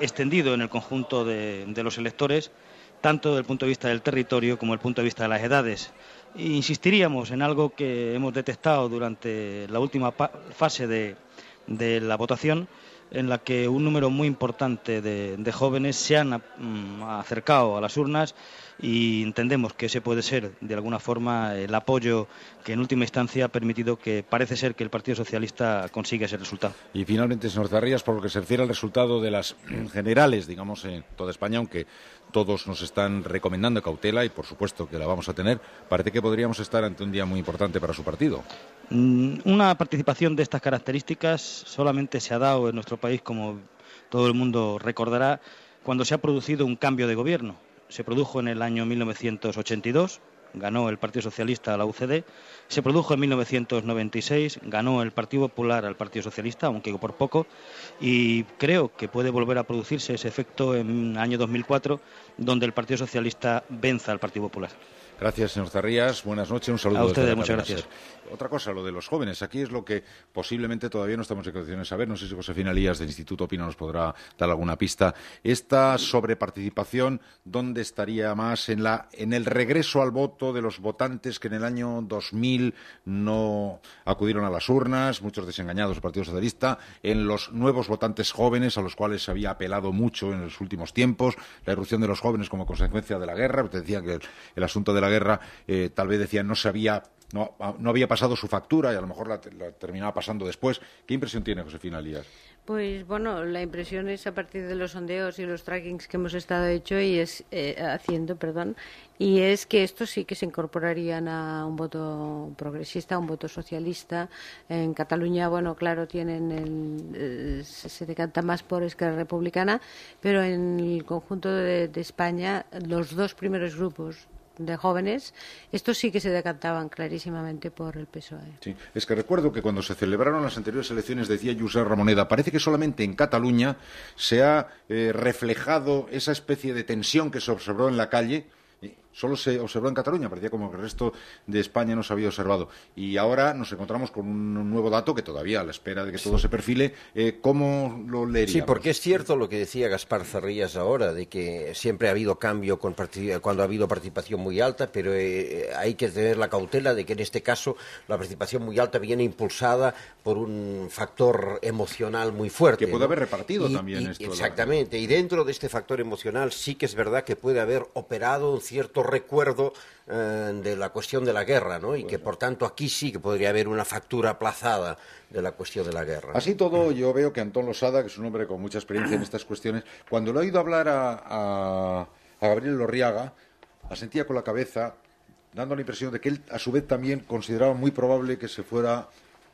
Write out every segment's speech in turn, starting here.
extendido en el conjunto de, los electores, tanto desde el punto de vista del territorio como desde el punto de vista de las edades. E insistiríamos en algo que hemos detectado durante la última fase de la votación, en la que un número muy importante de, jóvenes se han mm, acercado a las urnas y entendemos que ese puede ser, de alguna forma, el apoyo que en última instancia ha permitido que parece ser que el Partido Socialista consiga ese resultado. Y finalmente, señor Zarrías, por lo que se refiere al resultado de las generales, digamos, en toda España, aunque todos nos están recomendando cautela y por supuesto que la vamos a tener. Parece que podríamos estar ante un día muy importante para su partido. Mm, una participación de estas características solamente se ha dado en nuestro país, como todo el mundo recordará, cuando se ha producido un cambio de gobierno. Se produjo en el año 1982, ganó el Partido Socialista a la UCD se produjo en 1996, ganó el Partido Popular al Partido Socialista, aunque por poco, y creo que puede volver a producirse ese efecto en el año 2004, donde el Partido Socialista venza al Partido Popular. Gracias, señor Zarrías. Buenas noches. Un saludo. A ustedes, muchas gracias. Otra cosa, lo de los jóvenes. Aquí es lo que posiblemente todavía no estamos en condiciones de saber. No sé si Josefina Lías del Instituto Opina nos podrá dar alguna pista. Esta sobreparticipación, ¿dónde estaría más? ¿En, la, ¿En el regreso al voto de los votantes que en el año 2000 no acudieron a las urnas, muchos desengañados del Partido Socialista, en los nuevos votantes jóvenes a los cuales se había apelado mucho en los últimos tiempos, la irrupción de los jóvenes como consecuencia de la guerra? Usted decía que el asunto de la guerra, eh, tal vez decían no sabía no, ah, no, había pasado su factura y a lo mejor la, terminaba pasando después. ¿Qué impresión tiene Josefina Lías? Pues bueno, la impresión es a partir de los sondeos y los trackings que hemos estado hecho y es eh, haciendo, perdón, y es que estos sí que se incorporarían a un voto progresista, a un voto socialista. En Cataluña, bueno, claro, tienen el, eh, se decanta más por Esquerra Republicana, pero en el conjunto de, de España los dos primeros grupos de jóvenes, estos sí que se decantaban clarísimamente por el PSOE. Sí, es que recuerdo que cuando se celebraron las anteriores elecciones decía José Ramoneda, parece que solamente en Cataluña se ha eh, reflejado esa especie de tensión que se observó en la calle solo se observó en Cataluña, parecía como que el resto de España no se había observado. Y ahora nos encontramos con un nuevo dato que todavía a la espera de que todo se perfile, eh, ¿cómo lo leeríamos? Sí, porque es cierto lo que decía Gaspar Zarrías ahora, de que siempre ha habido cambio cuando ha habido participación muy alta, pero eh, eh, hay que tener la cautela de que en este caso la participación muy alta viene impulsada por un factor emocional muy fuerte. Que puede haber repartido también esto. Exactamente, y dentro de este factor emocional sí que es verdad que puede haber operado un cierto recuerdo eh, de la cuestión de la guerra, ¿no? Y que por tanto aquí sí que podría haber una factura aplazada de la cuestión de la guerra. Así todo, yo veo que Antón Losada, que es un hombre con mucha experiencia en estas cuestiones, cuando lo he oído hablar a, a Gabriel Lorriaga, asentía con la cabeza, dando la impresión de que él a su vez también consideraba muy probable que se fuera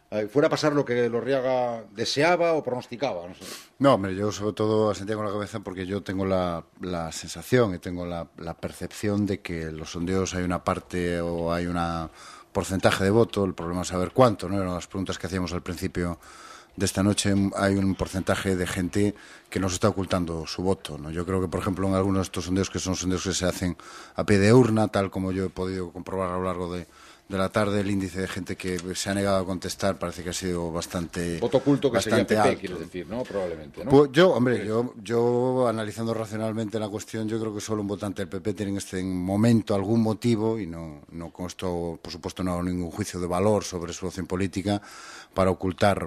eh, fuera a pasar lo que Lorriaga deseaba o pronosticaba. No, sé. no hombre, yo sobre todo asentía con la cabeza porque yo tengo la, sensación y tengo la, percepción de que los sondeos hay una parte o hay un porcentaje de voto, el problema es saber cuánto, ¿no? Eran las preguntas que hacíamos al principio de esta noche hay un porcentaje de gente que nos está ocultando su voto. ¿no? Yo creo que, por ejemplo, en algunos de estos sondeos, que son sondeos que se hacen a pie de urna, tal como yo he podido comprobar a lo largo de, de la tarde el índice de gente que se ha negado a contestar parece que ha sido bastante voto oculto que bastante sería alto. decir no probablemente pues yo hombre yo analizando racionalmente la cuestión yo creo que solo un votante del PP tiene en este momento algún motivo y no no consto por supuesto no hago ningún juicio de valor sobre su opción política para ocultar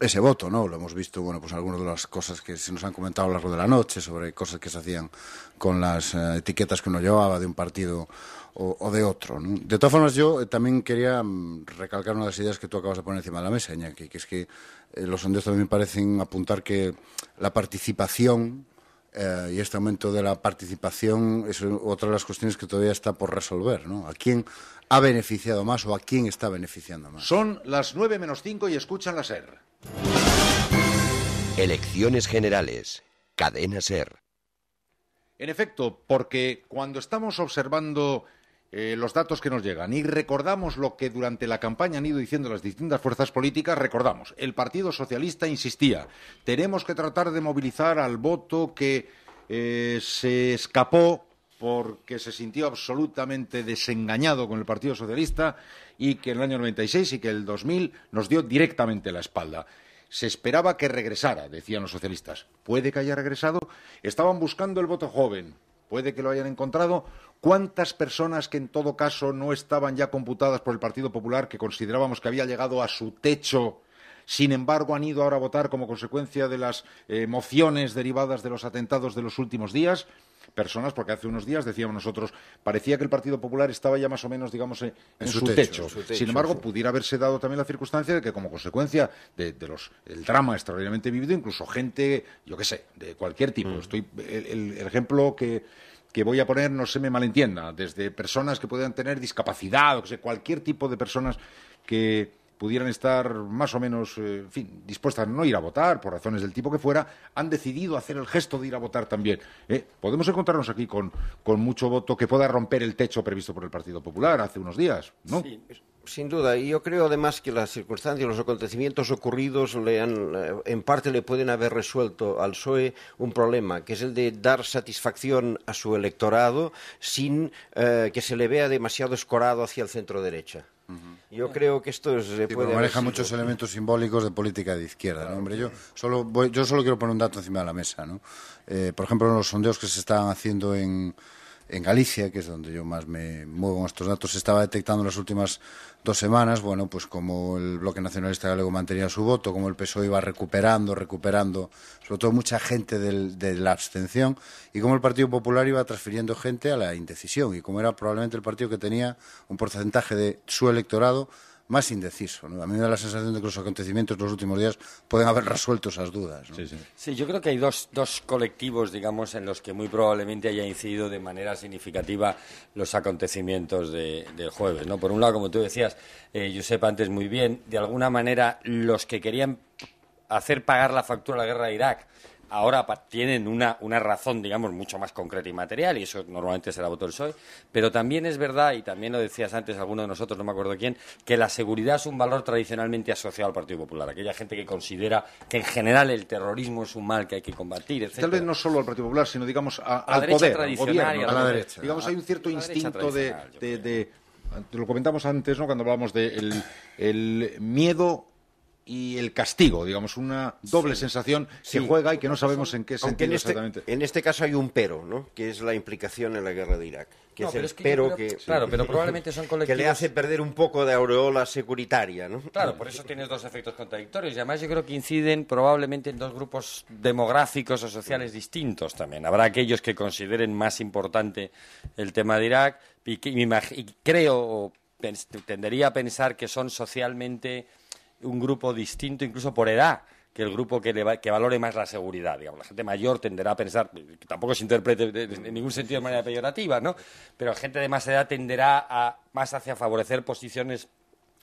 ese voto, ¿no? Lo hemos visto, bueno, pues algunas de las cosas que se nos han comentado a lo largo de la noche sobre cosas que se hacían con las eh, etiquetas que uno llevaba de un partido o, de otro. ¿no? De todas formas, yo eh, también quería mm, recalcar una de las ideas que tú acabas de poner encima de la mesa, Iñaki, que es que eh, los sondeos también parecen apuntar que la participación y este aumento de la participación es otra de las cuestiones que todavía está por resolver, ¿no? ¿A quién ha beneficiado más o a quién está beneficiando más? Son las 9 menos 5 y escuchan la SER. Elecciones generales. Cadena Ser. En efecto, porque cuando estamos observando eh, los datos que nos llegan y recordamos lo que durante la campaña han ido diciendo las distintas fuerzas políticas, recordamos, el Partido Socialista insistía, tenemos que tratar de movilizar al voto que eh, se escapó porque se sintió absolutamente desengañado con el Partido Socialista y que en el año 96 y que el 2000 nos dio directamente la espalda. Se esperaba que regresara, decían los socialistas. Puede que haya regresado. Estaban buscando el voto joven. Puede que lo hayan encontrado. ¿Cuántas personas que en todo caso no estaban ya computadas por el Partido Popular, que considerábamos que había llegado a su techo sin embargo han ido ahora a votar como consecuencia de las emociones eh, mociones derivadas de los atentados de los últimos días personas, porque hace unos días decíamos nosotros, parecía que el Partido Popular estaba ya más o menos, digamos, en, su, techo, Sin embargo, pudiera haberse dado también la circunstancia de que, como consecuencia del de, drama extraordinariamente vivido, incluso gente, yo qué sé, de cualquier tipo. Mm. Estoy, el, ejemplo que, voy a poner, no se me malentienda, desde personas que puedan tener discapacidad, o cualquier tipo de personas que, pudieran estar más o menos, eh, dispuestas a no ir a votar, por razones del tipo que fuera, han decidido hacer el gesto de ir a votar también. ¿eh? Podemos encontrarnos aquí con, con, mucho voto que pueda romper el techo previsto por el Partido Popular hace unos días, ¿no? Sí. Sin duda, y yo creo además que las circunstancias, los acontecimientos ocurridos le eh, en parte le pueden haber resuelto al PSOE un problema, que es el de dar satisfacción a su electorado sin que se le vea demasiado escorado hacia el centro derecha. Yo creo que esto es, maneja muchos elementos simbólicos de política de izquierda, hombre. Yo solo yo solo quiero poner un dato encima de la mesa, ¿no? Eh, por ejemplo, los sondeos que se están haciendo en en Galicia, que es donde yo más me muevo con estos datos, se estaba detectando en las últimas dos semanas, bueno, pues como el Bloque Nacionalista Galego mantenía su voto, como el PSOE iba recuperando, recuperando, sobre todo mucha gente de la abstención, y como el Partido Popular iba transfiriendo gente a la indecisión, y como era probablemente el partido que tenía un porcentaje de su electorado más indeciso. A mí me da la sensación de que los acontecimientos de los últimos días pueden haber resuelto esas dudas. Sí, yo creo que hay dos, dos colectivos, digamos, en los que muy probablemente haya incidido de manera significativa los acontecimientos de, del jueves. Por un lado, como tú decías, eh, Josep, antes muy bien, de alguna manera los que querían hacer pagar la factura de la guerra de Irak ahora tienen una, una razón, digamos, mucho más concreta y material, y eso normalmente será voto del PSOE, pero también es verdad, y también lo decías antes alguno de nosotros, no me acuerdo quién, que la seguridad es un valor tradicionalmente asociado al Partido Popular, aquella gente que considera que en general el terrorismo es un mal que hay que combatir, etc. Tal vez no solo al Partido Popular, sino, digamos, al poder, al gobierno, a la derecha. Digamos, hay un cierto instinto de, Lo comentamos antes, ¿no?, cuando hablábamos del miedo y el castigo, digamos, una doble sensación que juega y que no sabemos en qué sentido en este, exactamente. En este caso hay un pero, ¿no? Que es la implicación en la guerra de Irak. Que es pero el que pero claro, pero probablemente son colectivos... que le hace perder un poco de aureola securitaria, ¿no? Claro, por eso tienes dos efectos contradictorios. Y además yo creo que inciden probablemente en dos grupos demográficos o sociales distintos también. Habrá aquellos que consideren más importante el tema de Irak y, y creo, tendería a pensar que son socialmente un grupo distinto, incluso por edad, que el grupo que, valore más la seguridad. la gente mayor tenderá a pensar, que tampoco se interprete en ningún sentido de manera peyorativa, ¿no? Pero gente de más edad tenderá más hacia favorecer posiciones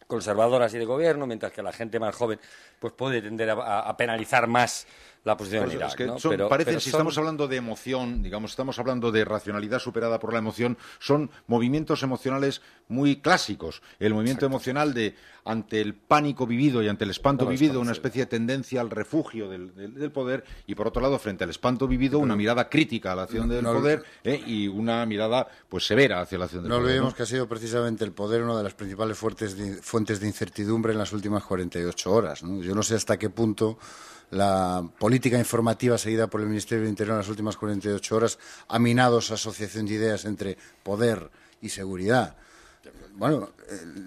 conservadoras y de gobierno, mientras que la gente más joven pues puede tender a, a penalizar más la posición que si estamos hablando de emoción, digamos, estamos hablando de racionalidad superada por la emoción, son movimientos emocionales muy clásicos. El movimiento emocional de, ante el pánico vivido y ante el espanto vivido, una especie de tendencia al refugio del, poder, y por otro lado, frente al espanto vivido, una mirada crítica a la acción del poder eh, y una mirada pues severa hacia la acción del poder. No olvidemos que ha sido precisamente el poder una de las principales fuentes fuentes de incertidumbre en las últimas 48 horas. Yo no sé hasta qué punto la política informativa seguida por el Ministerio del Interior en las últimas 48 horas ha minado esa asociación de ideas entre poder y seguridad. Bueno,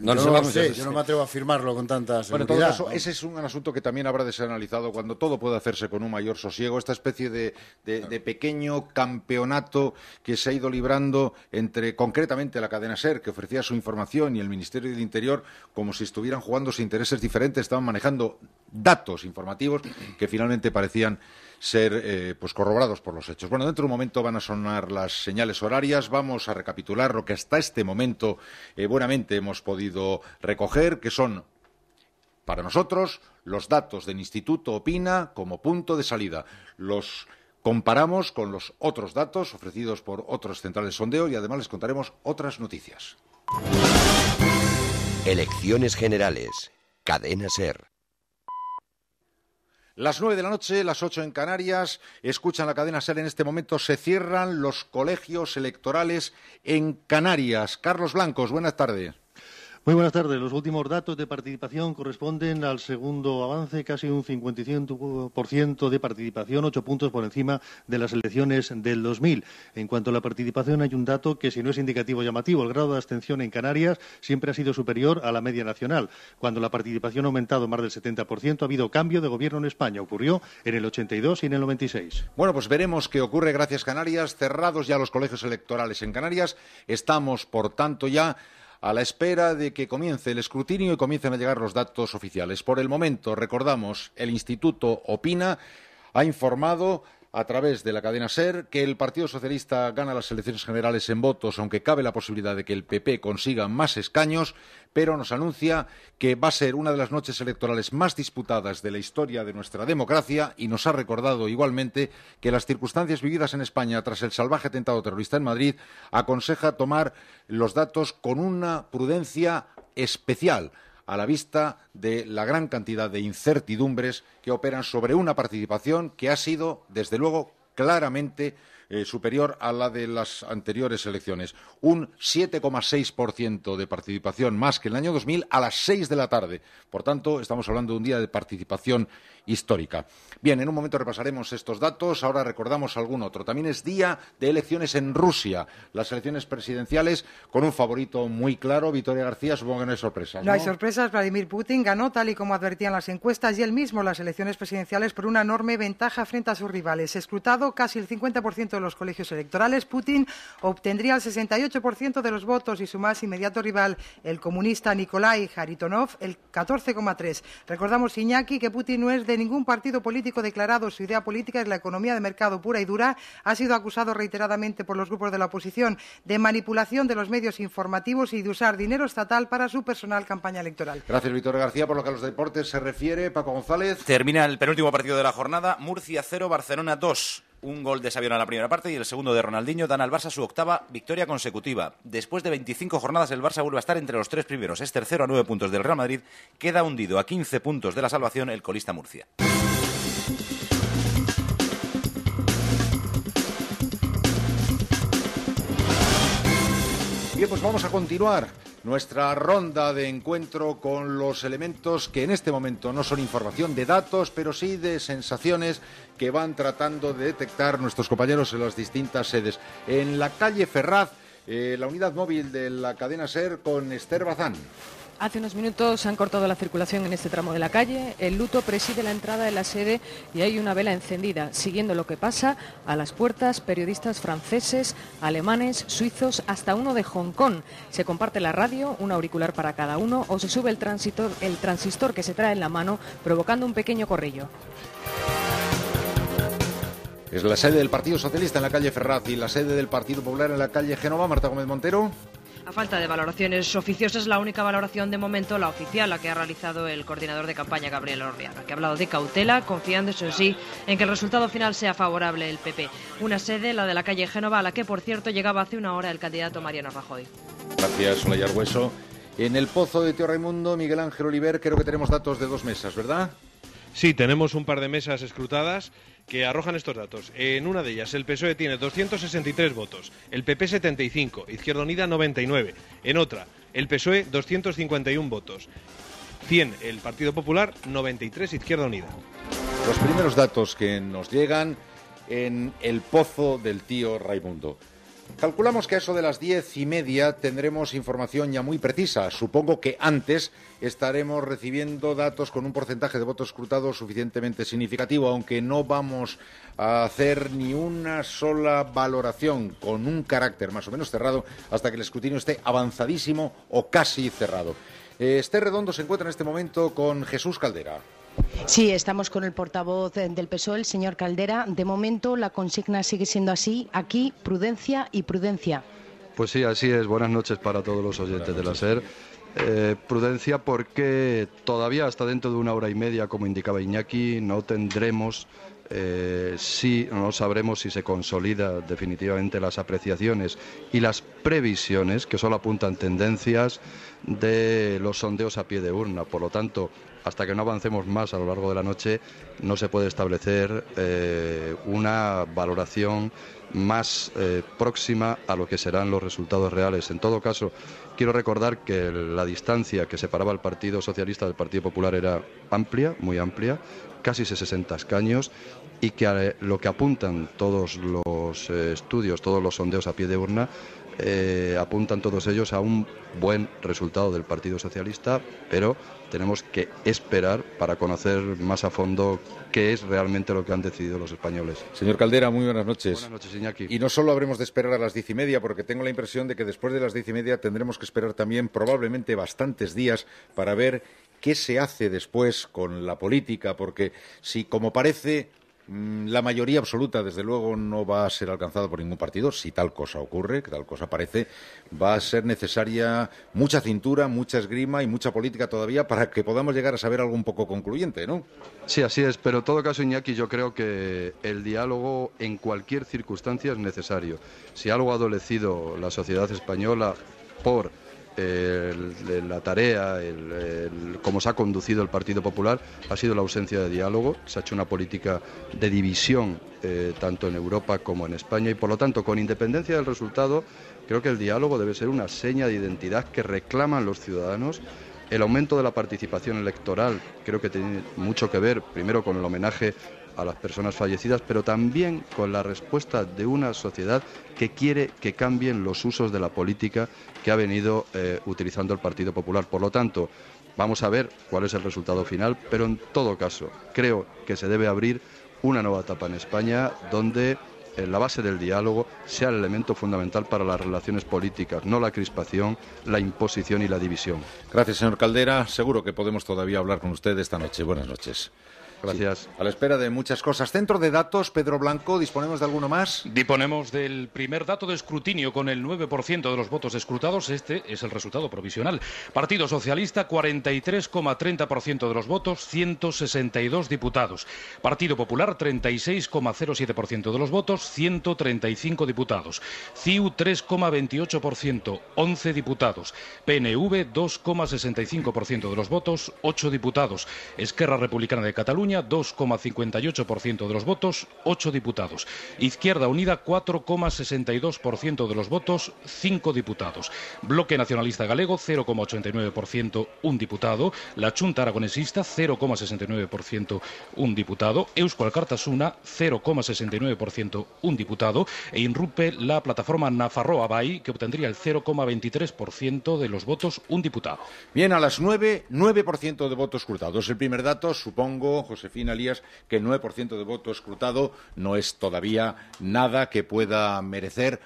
no, yo, sé, yo no me atrevo a afirmarlo con tanta seguridad. Bueno, todo ese es un asunto que también habrá de ser analizado cuando todo pueda hacerse con un mayor sosiego, esta especie de, de, pequeño campeonato que se ha ido librando entre, concretamente, la cadena SER, que ofrecía su información, y el Ministerio del Interior, como si estuvieran jugando sus intereses diferentes, estaban manejando datos informativos que finalmente parecían ser eh, pues corroborados por los hechos. Bueno, dentro de un momento van a sonar las señales horarias. Vamos a recapitular lo que hasta este momento eh, buenamente hemos podido recoger, que son para nosotros los datos del Instituto Opina como punto de salida. Los comparamos con los otros datos ofrecidos por otros centrales de sondeo y además les contaremos otras noticias. Elecciones generales. Cadena Ser. Las nueve de la noche, las ocho en Canarias, escuchan la cadena SER en este momento, se cierran los colegios electorales en Canarias. Carlos Blancos, buenas tardes. Muy buenas tardes. Los últimos datos de participación corresponden al segundo avance, casi un 55% de participación, ocho puntos por encima de las elecciones del 2000. En cuanto a la participación, hay un dato que, si no es indicativo llamativo, el grado de abstención en Canarias siempre ha sido superior a la media nacional. Cuando la participación ha aumentado más del 70%, ha habido cambio de gobierno en España. Ocurrió en el 82 y en el 96. Bueno, pues veremos qué ocurre. Gracias, Canarias. Cerrados ya los colegios electorales en Canarias. Estamos, por tanto, ya a la espera de que comience el escrutinio y comiencen a llegar los datos oficiales. Por el momento, recordamos, el Instituto Opina ha informado a través de la cadena SER, que el Partido Socialista gana las elecciones generales en votos, aunque cabe la posibilidad de que el PP consiga más escaños, pero nos anuncia que va a ser una de las noches electorales más disputadas de la historia de nuestra democracia y nos ha recordado igualmente que las circunstancias vividas en España tras el salvaje atentado terrorista en Madrid aconseja tomar los datos con una prudencia especial a la vista de la gran cantidad de incertidumbres que operan sobre una participación que ha sido, desde luego, claramente eh, superior a la de las anteriores elecciones. Un 7,6% de participación más que el año 2000 a las 6 de la tarde. Por tanto, estamos hablando de un día de participación histórica. Bien, en un momento repasaremos estos datos. Ahora recordamos algún otro. También es día de elecciones en Rusia. Las elecciones presidenciales con un favorito muy claro, Victoria García. Supongo que no hay sorpresas. ¿no? hay sorpresas. Vladimir Putin ganó tal y como advertían las encuestas y él mismo las elecciones presidenciales por una enorme ventaja frente a sus rivales. Escrutado casi el 50% los colegios electorales, Putin obtendría el 68% de los votos y su más inmediato rival, el comunista Nikolai Jaritonov, el 14,3%. Recordamos, Iñaki, que Putin no es de ningún partido político declarado. Su idea política es la economía de mercado pura y dura. Ha sido acusado reiteradamente por los grupos de la oposición de manipulación de los medios informativos y de usar dinero estatal para su personal campaña electoral. Gracias, Víctor García. Por lo que a los deportes se refiere, Paco González. Termina el penúltimo partido de la jornada. Murcia 0, Barcelona 2. Un gol de Sabiano en la primera parte y el segundo de Ronaldinho dan al Barça su octava victoria consecutiva. Después de 25 jornadas, el Barça vuelve a estar entre los tres primeros. Es tercero a nueve puntos del Real Madrid. Queda hundido a 15 puntos de la salvación el colista Murcia. Bien, pues vamos a continuar nuestra ronda de encuentro con los elementos que en este momento no son información de datos, pero sí de sensaciones que van tratando de detectar nuestros compañeros en las distintas sedes. En la calle Ferraz, eh, la unidad móvil de la cadena SER con Esther Bazán. Hace unos minutos se han cortado la circulación en este tramo de la calle. El luto preside la entrada de la sede y hay una vela encendida, siguiendo lo que pasa a las puertas periodistas franceses, alemanes, suizos, hasta uno de Hong Kong. Se comparte la radio, un auricular para cada uno, o se sube el transistor, el transistor que se trae en la mano, provocando un pequeño corrillo. Es la sede del Partido Socialista en la calle Ferraz y la sede del Partido Popular en la calle Genova. Marta Gómez Montero. A falta de valoraciones oficiosas, la única valoración de momento, la oficial, la que ha realizado el coordinador de campaña, Gabriel Orriaga, que ha hablado de cautela, confiando, eso sí, en que el resultado final sea favorable el PP. Una sede, la de la calle Génova, a la que, por cierto, llegaba hace una hora el candidato Mariano Rajoy. Gracias, Olayar Hueso. En el pozo de Tío Raimundo, Miguel Ángel Oliver, creo que tenemos datos de dos mesas, ¿verdad? Sí, tenemos un par de mesas escrutadas que arrojan estos datos. En una de ellas, el PSOE tiene 263 votos, el PP 75, Izquierda Unida 99. En otra, el PSOE 251 votos, 100 el Partido Popular, 93 Izquierda Unida. Los primeros datos que nos llegan en el pozo del tío Raimundo. Calculamos que a eso de las diez y media tendremos información ya muy precisa. Supongo que antes estaremos recibiendo datos con un porcentaje de votos escrutados suficientemente significativo, aunque no vamos a hacer ni una sola valoración con un carácter más o menos cerrado hasta que el escrutinio esté avanzadísimo o casi cerrado. Este redondo se encuentra en este momento con Jesús Caldera. Sí, estamos con el portavoz eh, del PSOE, el señor Caldera. De momento la consigna sigue siendo así. Aquí, prudencia y prudencia. Pues sí, así es. Buenas noches para todos los oyentes de la SER. Eh, prudencia porque todavía hasta dentro de una hora y media, como indicaba Iñaki, no tendremos, eh, no sabremos si se consolida definitivamente las apreciaciones y las previsiones que solo apuntan tendencias de los sondeos a pie de urna. Por lo tanto, hasta que no avancemos más a lo largo de la noche, no se puede establecer eh, una valoración más eh, próxima a lo que serán los resultados reales. En todo caso, quiero recordar que la distancia que separaba el Partido Socialista del Partido Popular era amplia, muy amplia, casi 60 escaños, y que eh, lo que apuntan todos los estudios, todos los sondeos a pie de urna, eh, apuntan todos ellos a un buen resultado del Partido Socialista, pero tenemos que esperar para conocer más a fondo qué es realmente lo que han decidido los españoles. Señor Caldera, muy buenas noches. Buenas noches, Iñaki. Y no solo habremos de esperar a las diez y media, porque tengo la impresión de que después de las diez y media tendremos que esperar también probablemente bastantes días para ver qué se hace después con la política, porque si, como parece, Mm, la mayoría absoluta, desde luego, no va a ser alcanzada por ningún partido. Si tal cosa ocurre, que tal cosa parece, va a ser necesaria mucha cintura, mucha esgrima y mucha política todavía para que podamos llegar a saber algo un poco concluyente, ¿no? Sí, así es. Pero en todo caso, Iñaki, yo creo que el diálogo en cualquier circunstancia es necesario. Si algo ha adolecido la sociedad española por la tarea, el, cómo se ha conducido el Partido Popular, ha sido la ausencia de diálogo, se ha hecho una política de división eh, tanto en Europa como en España y por lo tanto, con independencia del resultado, creo que el diálogo debe ser una seña de identidad que reclaman los ciudadanos. El aumento de la participación electoral creo que tiene mucho que ver, primero, con el homenaje a las personas fallecidas, pero también con la respuesta de una sociedad que quiere que cambien los usos de la política que ha venido eh, utilizando el Partido Popular. Por lo tanto, vamos a ver cuál es el resultado final, pero en todo caso, creo que se debe abrir una nueva etapa en España donde la base del diálogo sea el elemento fundamental para las relaciones políticas, no la crispación, la imposición y la división. Gracias, señor Caldera. Seguro que podemos todavía hablar con usted esta noche. Buenas noches. Gracias. A la espera de muchas cosas. Centro de datos, Pedro Blanco, ¿disponemos de alguno más? Disponemos del primer dato de escrutinio con el 9% de los votos escrutados. Este es el resultado provisional. Partido Socialista, 43,30% de los votos, 162 diputados. Partido Popular, 36,07% de los votos, 135 diputados. CIU, 3,28%, 11 diputados. PNV, 2,65% de los votos, 8 diputados. Esquerra Republicana de Cataluña, 2,58% de los votos, 8 diputados. Izquierda Unida 4,62% de los votos, 5 diputados. Bloque Nacionalista Galego 0,89%, un diputado. La Chunta Aragonesista 0,69%, un diputado. Eusko Alcartasuna 0,69%, un diputado. E INRUPE, la plataforma Nafarroa Bay que obtendría el 0,23% de los votos, un diputado. Bien, a las 9, 9% de votos cortados. El primer dato, supongo, José Josefina que el 9% de voto escrutado no es todavía nada que pueda merecer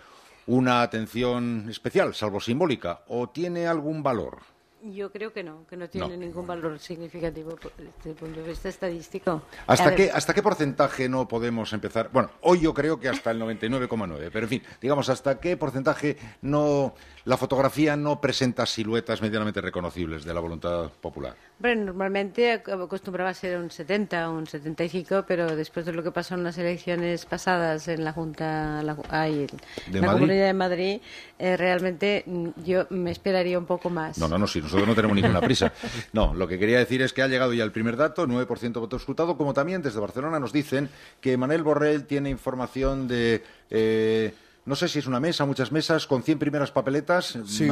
una atención especial, salvo simbólica, o tiene algún valor? Yo creo que no, que no tiene ningún valor significativo desde el punto de vista estadístico. ¿Hasta qué, ¿Hasta qué porcentaje no podemos empezar? Bueno, hoy yo creo que hasta el 99,9, pero en fin, digamos, ¿hasta qué porcentaje no la fotografía no presenta siluetas medianamente reconocibles de la voluntad popular? Bueno, normalmente acostumbraba a ser un 70, un 75, pero después de lo que pasó en las elecciones pasadas en la Junta, la, ¿De la Comunidad de Madrid, eh, realmente mm, yo me esperaría un poco más. No, no, no, sí, nosotros no tenemos ninguna prisa. No, lo que quería decir es que ha llegado ya el primer dato, 9% voto escrutado, como también desde Barcelona nos dicen que Manuel Borrell tiene información de... Eh, no sé si es una mesa, muchas mesas, con 100 primeras papeletas. Sí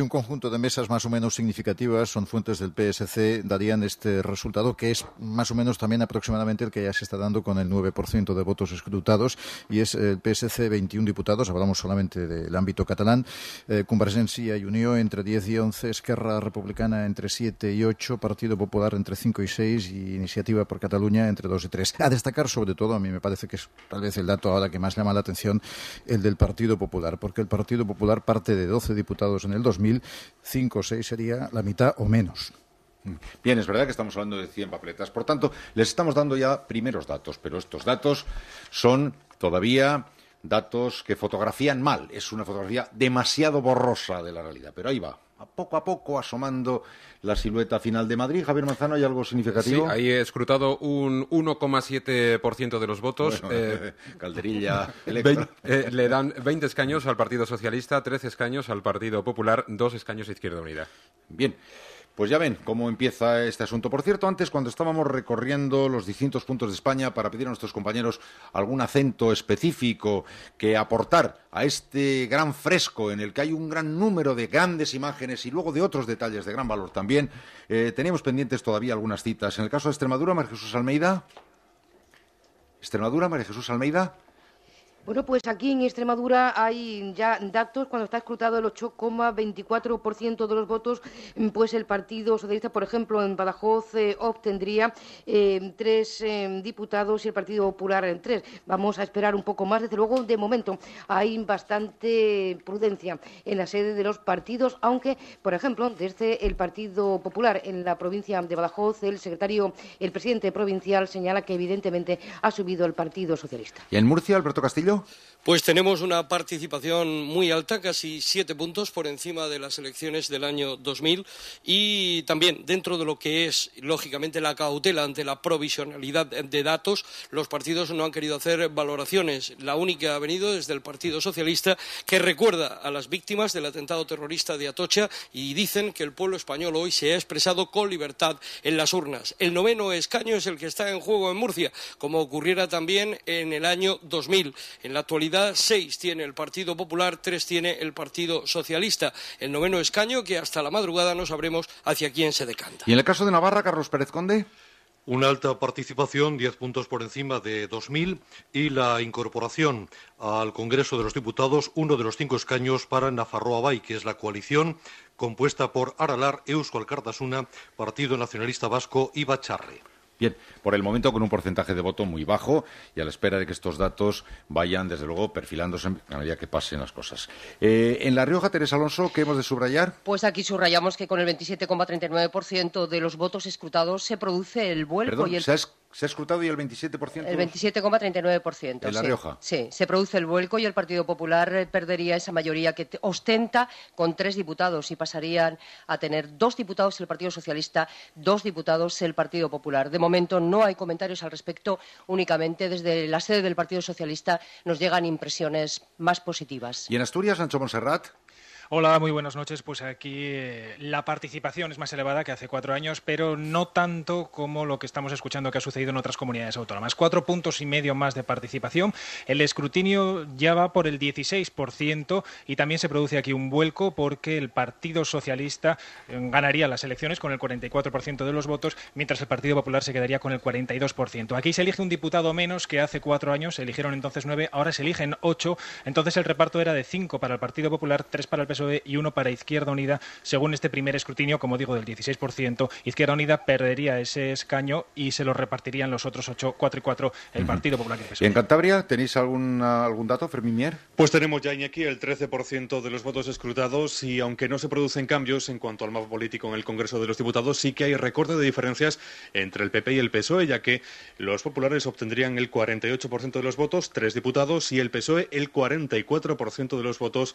un, conjunto de mesas más o menos significativas, son fuentes del PSC, darían este resultado, que es más o menos también aproximadamente el que ya se está dando con el 9% de votos escrutados, y es el PSC 21 diputados, hablamos solamente del ámbito catalán, eh, Convergencia y unión entre 10 y 11, Esquerra Republicana entre 7 y 8, Partido Popular entre 5 y 6 y Iniciativa por Cataluña entre 2 y 3. A destacar sobre todo, a mí me parece que es tal vez el dato ahora que más llama la atención, el de del Partido Popular, porque el Partido Popular parte de 12 diputados en el 2000, 5 o 6 sería la mitad o menos. Bien, es verdad que estamos hablando de 100 papeletas. Por tanto, les estamos dando ya primeros datos, pero estos datos son todavía datos que fotografían mal. Es una fotografía demasiado borrosa de la realidad, pero ahí va a poco a poco asomando la silueta final de Madrid. Javier Manzano, ¿hay algo significativo? Sí, ahí he escrutado un 1,7% de los votos. Eh, calderilla, eh, le dan 20 escaños al Partido Socialista, 13 escaños al Partido Popular, 2 escaños a Izquierda Unida. Bien. Pues ya ven cómo empieza este asunto. Por cierto, antes cuando estábamos recorriendo los distintos puntos de España para pedir a nuestros compañeros algún acento específico que aportar a este gran fresco en el que hay un gran número de grandes imágenes y luego de otros detalles de gran valor también, eh, teníamos pendientes todavía algunas citas. En el caso de Extremadura, María Jesús Almeida. Extremadura, María Jesús Almeida. Bueno, pues aquí en Extremadura hay ya datos. Cuando está escrutado el 8,24% de los votos, mm, pues el Partido Socialista, por ejemplo, en Badajoz eh, obtendría eh, tres eh, diputados y el Partido Popular en tres. Vamos a esperar un poco más. Desde luego, de momento, hay bastante prudencia en la sede de los partidos, aunque, por ejemplo, desde el Partido Popular en la provincia de Badajoz, el secretario, el presidente provincial señala que evidentemente ha subido el Partido Socialista. ¿Y en Murcia, Alberto Castillo? know Pues tenemos una participación muy alta, casi siete puntos por encima de las elecciones del año 2000 y también dentro de lo que es, lógicamente, la cautela ante la provisionalidad de datos, los partidos no han querido hacer valoraciones. La única ha venido desde el Partido Socialista, que recuerda a las víctimas del atentado terrorista de Atocha y dicen que el pueblo español hoy se ha expresado con libertad en las urnas. El noveno escaño es el que está en juego en Murcia, como ocurriera también en el año 2000. En la seis tiene el Partido Popular, tres tiene el Partido Socialista. El noveno escaño que hasta la madrugada no sabremos hacia quién se decanta. ¿Y en el caso de Navarra, Carlos Pérez Conde? Una alta participación, diez puntos por encima de 2000, y la incorporación al Congreso de los Diputados, uno de los cinco escaños para Nafarroa Bay, que es la coalición compuesta por Aralar, Eusko Alcartasuna, Partido Nacionalista Vasco y Bacharre. Bien, por el momento con un porcentaje de voto muy bajo y a la espera de que estos datos vayan, desde luego, perfilándose a medida que pasen las cosas. Eh, en La Rioja, Teresa Alonso, ¿qué hemos de subrayar? Pues aquí subrayamos que con el 27,39% de los votos escrutados se produce el vuelco y el... Se ha escrutado y el 27%. El 27,39%. ¿En La Rioja? Sí, se produce el vuelco y el Partido Popular eh, perdería esa mayoría que ostenta con tres diputados y pasarían a tener dos diputados el Partido Socialista, dos diputados el Partido Popular. De momento no hay comentarios al respecto, únicamente desde la sede del Partido Socialista nos llegan impresiones más positivas. ¿Y en Asturias, Sancho Monserrat? Hola, muy buenas noches. Pues aquí eh, la participación es más elevada que hace cuatro años, pero no tanto como lo que estamos escuchando que ha sucedido en otras comunidades autónomas. Cuatro puntos y medio más de participación. El escrutinio ya va por el 16% y también se produce aquí un vuelco porque el Partido Socialista eh, ganaría las elecciones con el 44% de los votos, mientras el Partido Popular se quedaría con el 42%. Aquí se elige un diputado menos que hace cuatro años, se eligieron entonces nueve, ahora se eligen ocho. Entonces el reparto era de cinco para el Partido Popular, tres para el e y uno para Izquierda Unida. Según este primer escrutinio, como digo, del 16%, Izquierda Unida perdería ese escaño y se lo repartirían los otros ocho, 4 y 4 el Partido Popular y PSOE. ¿Y en e. Cantabria tenéis algún, algún dato, Fermín Mier? Pues tenemos ya, aquí el 13% de los votos escrutados y aunque no se producen cambios en cuanto al mapa político en el Congreso de los Diputados, sí que hay recorte de diferencias entre el PP y el PSOE, ya que los populares obtendrían el 48% de los votos, tres diputados, y el PSOE el 44% de los votos,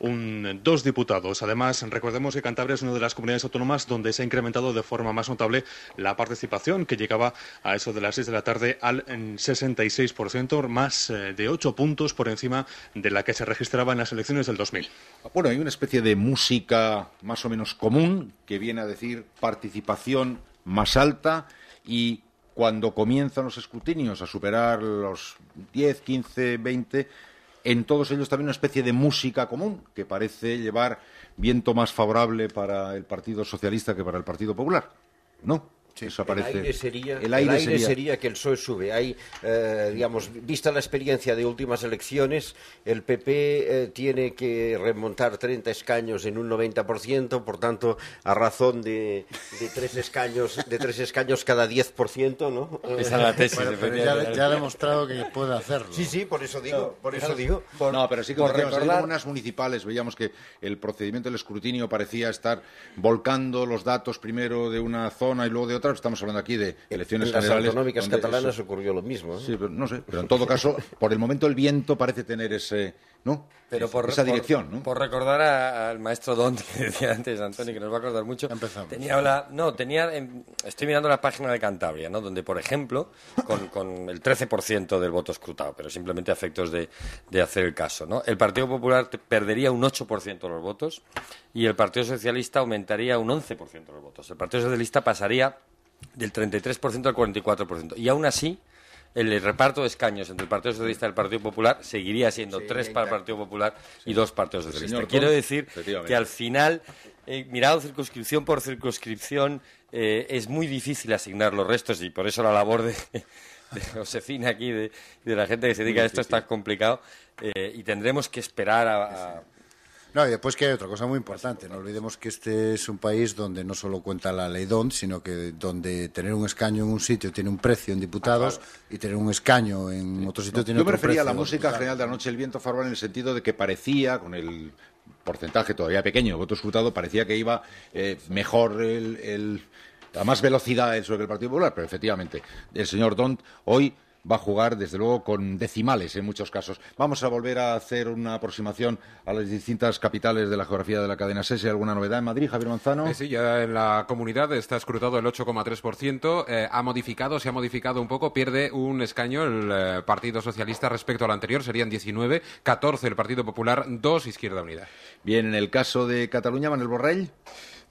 un dos diputados. Además, recordemos que Cantabria es una de las comunidades autónomas donde se ha incrementado de forma más notable la participación, que llegaba a eso de las seis de la tarde al 66%, más eh, de ocho puntos por encima de la que se registraba en las elecciones del 2000. Bueno, hay una especie de música más o menos común que viene a decir participación más alta y cuando comienzan los escrutinios a superar los 10, 15, 20, en todos ellos también una especie de música común que parece llevar viento más favorable para el Partido Socialista que para el Partido Popular. ¿No? El aire sería, el sería... que el PSOE sube. Hay, eh, digamos, vista la experiencia de últimas elecciones, el PP eh, tiene que remontar 30 escaños en un 90%, por tanto, a razón de, tres escaños de tres escaños cada 10%, ¿no? Esa es la tesis. ya, ha demostrado que puede hacerlo. Sí, sí, por eso digo. por eso digo. no, pero sí que en unas municipales veíamos que el procedimiento del escrutinio parecía estar volcando los datos primero de una zona y luego de otra estamos hablando aquí de elecciones en las generales. autonómicas catalanas ocurrió lo mismo. Sí, pero no sé. Pero en todo caso, por el momento el viento parece tener ese, ¿no? esa dirección. Por, recordar al maestro Don, que decía antes Antonio, que nos va a acordar mucho. Empezamos. Tenía no, tenía, em, estoy mirando la página de Cantabria, ¿no? donde, por ejemplo, con, el 13% del voto escrutado, pero simplemente a efectos de, hacer el caso, ¿no? el Partido Popular perdería un 8% de los votos y el Partido Socialista aumentaría un 11% de los votos. El Partido Socialista pasaría del 33% al 44%. Y aún así, el reparto de escaños entre el Partido Socialista y el Partido Popular seguiría siendo tres para el Partido Popular y dos partidos socialistas. Quiero decir que al final, eh, mirado circunscripción por circunscripción, eh, es muy difícil asignar los restos y por eso la labor de, Josefina aquí, de, la gente que se dedica a esto, está complicado eh, y tendremos que esperar a no, y después que hay otra cosa muy importante. No olvidemos que este es un país donde no solo cuenta la ley DONT, sino que donde tener un escaño en un sitio tiene un precio en diputados y tener un escaño en otro sitio tiene otro precio. Yo prefería la música general de la noche, el viento farol, en el sentido de que parecía, con el porcentaje todavía pequeño de votos escrutado, parecía que iba eh, mejor el, a más velocidad sobre el Partido Popular, pero efectivamente el señor Dont hoy va a jugar, desde luego, con decimales en muchos casos. Vamos a volver a hacer una aproximación a las distintas capitales de la geografía de la cadena SES. E alguna novedad en Madrid, Javier Manzano? Eh, sí, ya en la comunidad está escrutado el 8,3%. Eh, ha modificado, se ha modificado un poco, pierde un escaño el eh, Partido Socialista respecto al anterior, serían 19, 14 el Partido Popular, 2 Izquierda Unida. Bien, en el caso de Cataluña, Manuel Borrell.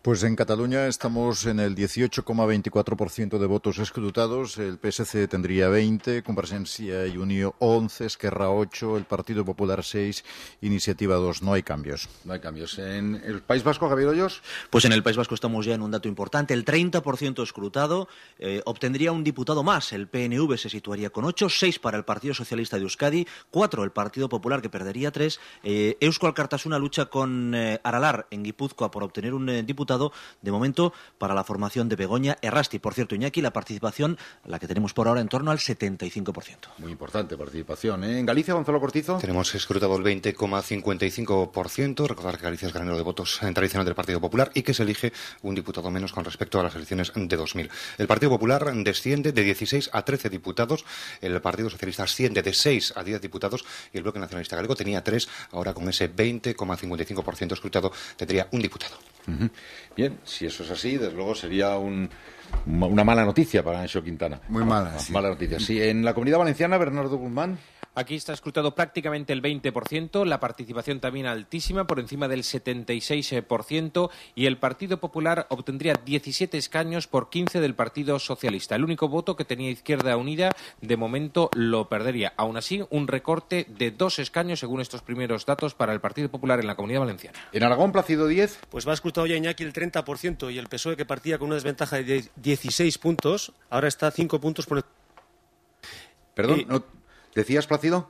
Pues en Cataluña estamos en el 18,24% de votos escrutados, el PSC tendría 20, presencia y Unió 11, Esquerra 8, el Partido Popular 6, Iniciativa 2. No hay cambios. No hay cambios. ¿En el País Vasco, Javier Hoyos? Pues en el País Vasco estamos ya en un dato importante, el 30% escrutado eh, obtendría un diputado más, el PNV se situaría con 8, 6 para el Partido Socialista de Euskadi, 4 el Partido Popular que perdería 3, eh, Eusko lucha con eh, Aralar en Guipúzcoa por obtener un diputado de momento para la formación de Begoña Errasti. Por cierto, Iñaki, la participación, la que tenemos por ahora en torno al 75%. Muy importante participación. ¿eh? ¿En Galicia, Gonzalo Cortizo? Tenemos escrutado el 20,55%. Recordar que Galicia es granero de votos en tradicional del Partido Popular y que se elige un diputado menos con respecto a las elecciones de 2000. El Partido Popular desciende de 16 a 13 diputados. El Partido Socialista asciende de 6 a 10 diputados y el Bloque Nacionalista Galego tenía 3. Ahora con ese 20,55% escrutado tendría un diputado. Bien, si eso es así, desde luego sería una mala noticia para Ancho Quintana. Muy mala. Mala noticia. Sí, en la comunidad valenciana, Bernardo Guzmán. Aquí está escrutado prácticamente el 20%, la participación también altísima, por encima del 76%, y el Partido Popular obtendría 17 escaños por 15 del Partido Socialista. El único voto que tenía Izquierda Unida, de momento, lo perdería. Aún así, un recorte de dos escaños, según estos primeros datos, para el Partido Popular en la Comunidad Valenciana. ¿En Aragón, Placido 10? Pues va escrutado ya Iñaki el 30% y el PSOE que partía con una desventaja de 16 puntos, ahora está a 5 puntos por... Perdón, eh, no, ¿Decías, Plácido?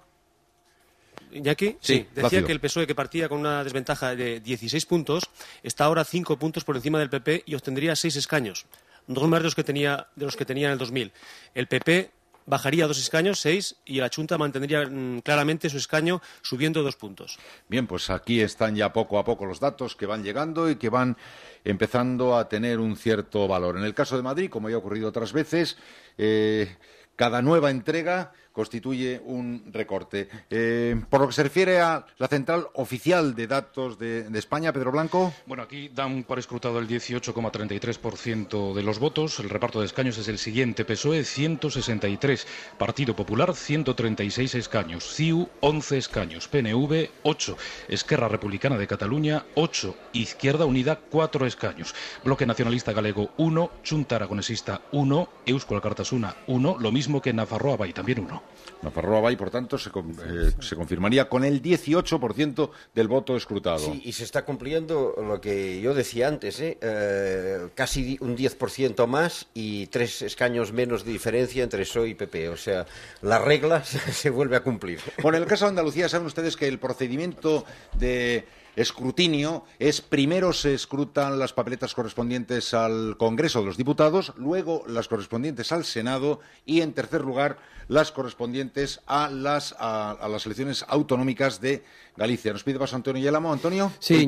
Iñaki, sí, decía que el PSOE, que partía con una desventaja de 16 puntos, está ahora 5 puntos por encima del PP y obtendría 6 escaños, dos más de los que tenía, de los que tenía en el 2000. El PP bajaría dos escaños, seis, y la Junta mantendría mm, claramente su escaño subiendo dos puntos. Bien, pues aquí están ya poco a poco los datos que van llegando y que van empezando a tener un cierto valor. En el caso de Madrid, como ya ha ocurrido otras veces, eh, cada nueva entrega constituye un recorte. Eh, por lo que se refiere a la central oficial de datos de, España, Pedro Blanco. Bueno, aquí dan por escrutado el 18,33% de los votos. El reparto de escaños es el siguiente. PSOE 163, Partido Popular 136 escaños, CIU 11 escaños, PNV 8, Esquerra Republicana de Cataluña 8, Izquierda Unida 4 escaños, Bloque Nacionalista Galego 1, Chunta Aragonesista 1, Euskola Cartasuna 1, lo mismo que Nafarroa y también 1. La va y, por tanto, se, eh, confirmaría con el 18% del voto escrutado. Sí, y se está cumpliendo lo que yo decía antes, ¿eh? eh casi un 10% más y tres escaños menos de diferencia entre PSOE y PP. O sea, la regla se vuelve a cumplir. Bueno, en el caso de Andalucía, saben ustedes que el procedimiento de escrutinio es primero se escrutan las papeletas correspondientes al Congreso de los Diputados, luego las correspondientes al Senado y en tercer lugar las correspondientes a las, a, las elecciones autonómicas de Galicia. Nos pide paso Antonio Yelamo. Antonio. Sí,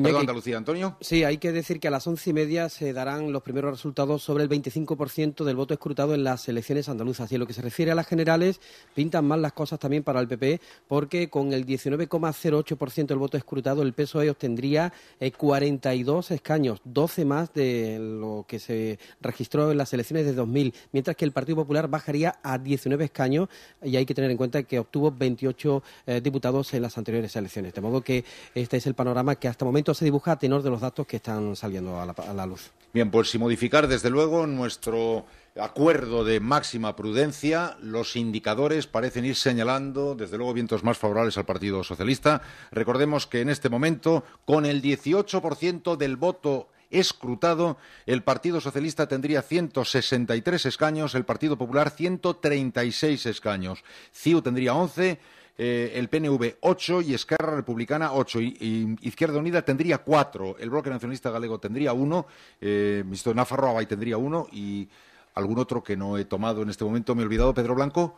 Antonio. Sí, hay que decir que a las once y media se darán los primeros resultados sobre el 25% del voto escrutado en las elecciones andaluzas. Y en lo que se refiere a las generales, pintan mal las cosas también para el PP, porque con el 19,08% del voto escrutado, el PSOE obtendría 42 eh, escaños, 12 más de lo que se registró en las elecciones de 2000, mientras que el Partido Popular bajaría a 19 escaños y hay que tener en cuenta que obtuvo 28 eh, diputados en las anteriores elecciones. De modo que este es el panorama que hasta el momento se dibuja a tenor de los datos que están saliendo a la, luz. Bien, pues si modificar desde luego nuestro acuerdo de máxima prudencia, los indicadores parecen ir señalando, desde luego, vientos más favorables al Partido Socialista. Recordemos que en este momento, con el 18% del voto escrutado. El Partido Socialista tendría 163 escaños, el Partido Popular 136 escaños. CIU tendría 11. Eh, el PNV 8 y Esquerra Republicana 8. Y, Izquierda Unida tendría 4. El Bloque Nacionalista Galego tendría 1. Eh, Mr. Abay, tendría 1. Y algún otro que no he tomado en este momento, me he olvidado, Pedro Blanco.